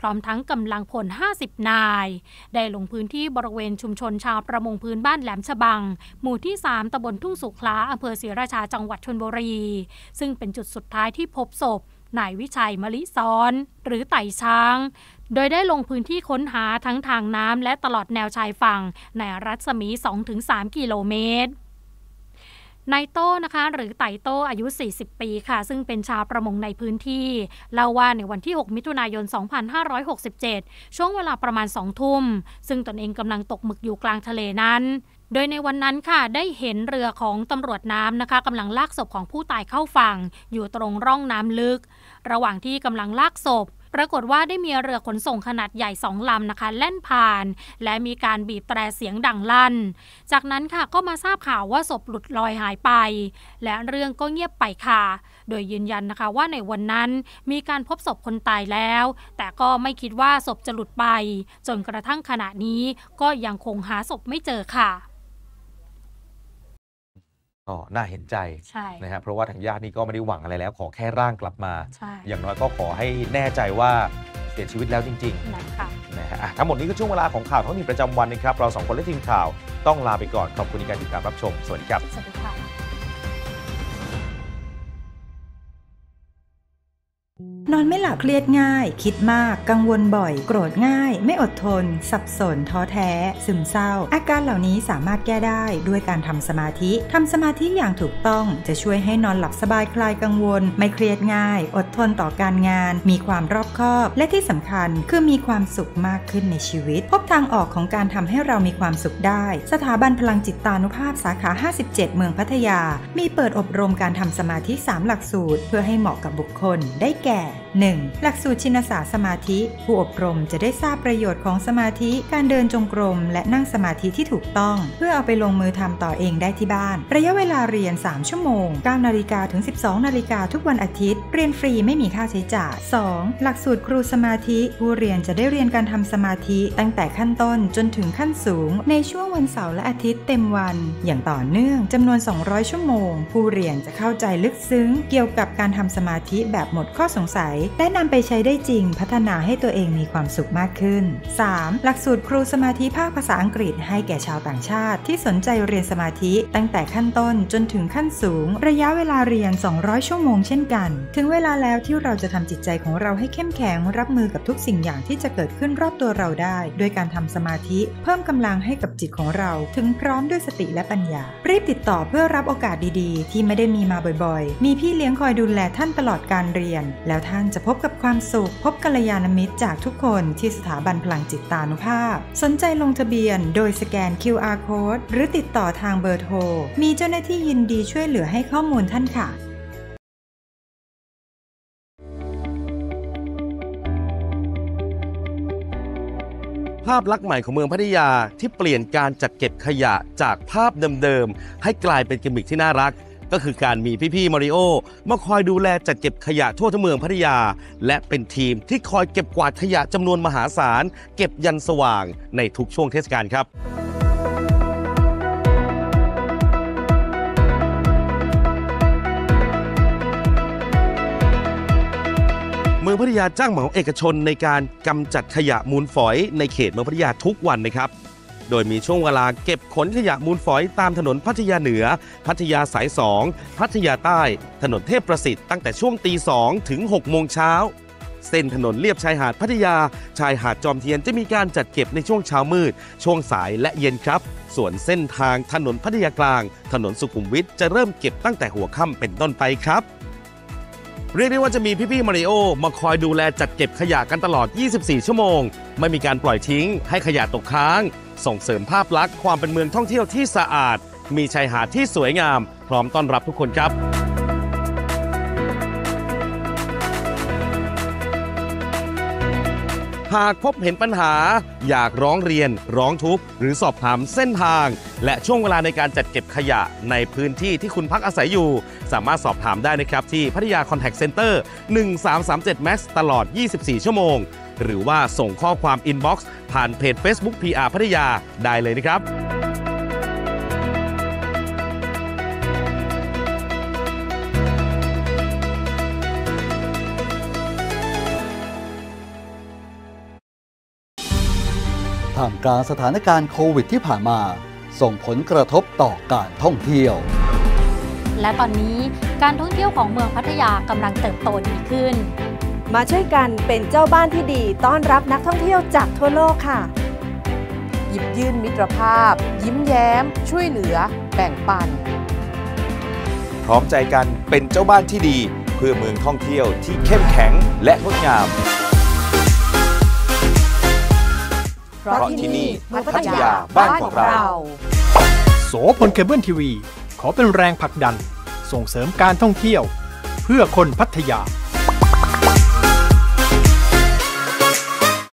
พร้อมทั้งกำลังพล 50 นายได้ลงพื้นที่บริเวณชุมชนชาวประมงพื้นบ้านแหลมฉบัง หมู่ที่ 3ตำบลทุ่งสุขลาอำเภอศรีราชาจังหวัดชนบุรี ซึ่งเป็นจุดสุดท้ายที่พบศพนายวิชัยมะลิซ้อนหรือไต่ช้างโดยได้ลงพื้นที่ค้นหาทั้งทางน้ำและตลอดแนวชายฝั่ง ในรัศมี 2-3 กิโลเมตรนายโต้นะคะหรือไต่โต้อายุ 40 ปีค่ะ ซึ่งเป็นชาวประมงในพื้นที่ เล่าว่าในวันที่ 6 มิถุนายน 2567 ช่วงเวลาประมาณ 2 ทุ่ม ซึ่งตนเองกำลังตกหมึกอยู่กลางทะเลนั้น โดยในวันนั้นค่ะ ได้เห็นเรือของตำรวจน้ำนะคะกำลังลากศพของผู้ตายเข้าฝั่ง อยู่ตรงร่องน้ำลึก ระหว่างที่กำลังลากศพปรากฏว่าได้มีเรือขนส่งขนาดใหญ่สองลำนะคะเล่นผ่าน และมีการบีบแตรเสียงดังลั่น จากนั้นค่ะก็มาทราบข่าวว่าศพหลุดลอยหายไป และเรื่องก็เงียบไปค่ะ โดยยืนยันนะคะว่าในวันนั้นมีการพบศพคนตายแล้ว แต่ก็ไม่คิดว่าศพจะหลุดไป จนกระทั่งขณะนี้ก็ยังคงหาศพไม่เจอค่ะก็น่าเห็นใจใช่นะครับเพราะว่าทางญาตินี่ก็ไม่ได้หวังอะไรแล้ว ขอแค่ร่างกลับมา อย่างน้อยก็ขอให้แน่ใจว่าเสียชีวิตแล้วจริงๆนะคะนะฮะทั้งหมดนี้ก็ช่วงเวลาของข่าวท้องถิ่นประจำวันนะครับ เราสองคนและทีมข่าว ต้องลาไปก่อน ขอบคุณในการติดตามรับชม สวัสดีครับสวัสดีค่ะนอนไม่หลับเครียดง่าย คิดมากกังวลบ่อย โกรธง่าย ไม่อดทน สับสน ท้อแท้ซึมเศร้า อาการเหล่านี้สามารถแก้ได้ด้วยการทำสมาธิทำสมาธิอย่างถูกต้องจะช่วยให้นอนหลับสบายคลายกังวล ไม่เครียดง่าย อดทนต่อการงาน มีความรอบคอบ และที่สำคัญคือมีความสุขมากขึ้นในชีวิต พบทางออกของการทำให้เรามีความสุขได้ สถาบันพลังจิตตานุภาพสาขา 57 เมืองพัทยา มีเปิดอบรมการทำสมาธิ 3 หลักสูตร เพื่อให้เหมาะกับบุคคลได้แก่ 1. หลักสูตรชินศาสมาธิ ผู้อบรมจะได้ทราบประโยชน์ของสมาธิ การเดินจงกรมและนั่งสมาธิที่ถูกต้อง เพื่อเอาไปลงมือทำต่อเองได้ที่บ้าน ระยะเวลาเรียน 3 ชั่วโมง9นาฬิกาถึง 12นาฬิกาทุกวันอาทิตย์ เรียนฟรีไม่มีค่าใช้จ่าย 2. หลักสูตรครูสมาธิ ผู้เรียนจะได้เรียนการทำสมาธิ ตั้งแต่ขั้นต้นจนถึงขั้นสูง ในช่วงวันเสาร์และอาทิตย์เต็มวัน อย่างต่อเนื่อง จำนวน 200 ชั่วโมง ผู้เรียนจะเข้าใจลึกซึ้ง เกี่ยวกับการทำสมาธิแบบหมดข้อสงสัยและนำไปใช้ได้จริง พัฒนาให้ตัวเองมีความสุขมากขึ้น 3. หลักสูตรครูสมาธิภาคภาษาอังกฤษ ให้แก่ชาวต่างชาติ ที่สนใจเรียนสมาธิ ตั้งแต่ขั้นต้นจนถึงขั้นสูง ระยะเวลาเรียน 200 ชั่วโมงเช่นกัน ถึงเวลาแล้วที่เราจะทำจิตใจของเราให้เข้มแข็ง รับมือกับทุกสิ่งอย่างที่จะเกิดขึ้นรอบตัวเราได้ด้วยการทำสมาธิ เพิ่มกำลังให้กับจิตของเรา ถึงพร้อมด้วยสติและปัญญารีบติดต่อเพื่อรับโอกาสดีๆ ที่ไม่ได้มีมาบ่อยๆ มีพี่เลี้ยงคอยดูแลท่านตลอดการเรียน แล้วท่านจะพบกับความสุข พบกัลยาณมิตรจากทุกคนที่สถาบันพลังจิตตานุภาพ สนใจลงทะเบียนโดยสแกน QR code หรือติดต่อทางเบอร์โทร มีเจ้าหน้าที่ยินดีช่วยเหลือให้ข้อมูลท่านค่ะ ภาพลักษณ์ใหม่ของเมืองพัทยาที่เปลี่ยนการจัดเก็บขยะจากภาพเดิมๆ ให้กลายเป็นกิมมิคที่น่ารักก็คือการมีพี่ ๆมาริโอ มาคอยดูแลจัดเก็บขยะทั่วทั้งเมืองพัทยา และเป็นทีมที่คอยเก็บกวาดขยะจำนวนมหาศาล เก็บยันสว่างในทุกช่วงเทศกาลครับ เมืองพัทยาจ้างเหมาเอกชนในการกำจัดขยะมูลฝอยในเขตเมืองพัทยาทุกวันนะครับโดยมีช่วงเวลาเก็บขนขยะมูลฝอยตามถนนพัทยาเหนือ พัทยาสายสอง พัทยาใต้ ถนนเทพประสิทธิ์ตั้งแต่ ช่วงตีสองถึง6โมงเช้า เส้นถนนเลียบชายหาดพัทยา ชายหาดจอมเทียนจะมีการจัดเก็บในช่วงเช้ามืด ช่วงสายและเย็นครับ ส่วนเส้นทางถนนพัทยากลาง ถนนสุขุมวิทจะเริ่มเก็บตั้งแต่หัวค่ำเป็นต้นไปครับ เรียกได้ว่าจะมีพี่ๆมาริโอมาคอยดูแลจัดเก็บขยะกันตลอด 24 ชั่วโมง ไม่มีการปล่อยทิ้ง ให้ขยะตกค้างส่งเสริมภาพลักษณ์ความเป็นเมืองท่องเที่ยวที่สะอาด มีชายหาดที่สวยงาม พร้อมต้อนรับทุกคนครับ หากพบเห็นปัญหาอยากร้องเรียนร้องทุกข์หรือสอบถามเส้นทาง และช่วงเวลาในการจัดเก็บขยะในพื้นที่ที่คุณพักอาศัยอยู่ สามารถสอบถามได้นะครับ ที่พัทยาคอนแทคเซ็นเตอร์ 1337 Max ตลอด 24 ชั่วโมงหรือว่าส่งข้อความอินบ็อกซ์ผ่านเพจ Facebook PR พัทยาได้เลยนะครับท่ามกลางสถานการณ์โควิดที่ผ่านมา ส่งผลกระทบต่อการท่องเที่ยว และตอนนี้การท่องเที่ยวของเมืองพัทยากำลังเติบโตดีขึ้นมาช่วยกันเป็นเจ้าบ้านที่ดีต้อนรับนักท่องเที่ยวจากทั่วโลกค่ะ หยิบยื่นมิตรภาพ ยิ้มแย้ม ช่วยเหลือแบ่งปัน พร้อมใจกันเป็นเจ้าบ้านที่ดี เพื่อเมืองท่องเที่ยว ที่เข้มแข็งและงดงามเพราะที่นี่พัทยาบ้านของเราโสพลเคเบิลทีวี ขอเป็นแรงผลักดันส่งเสริมการท่องเที่ยว เพื่อคนพัทยา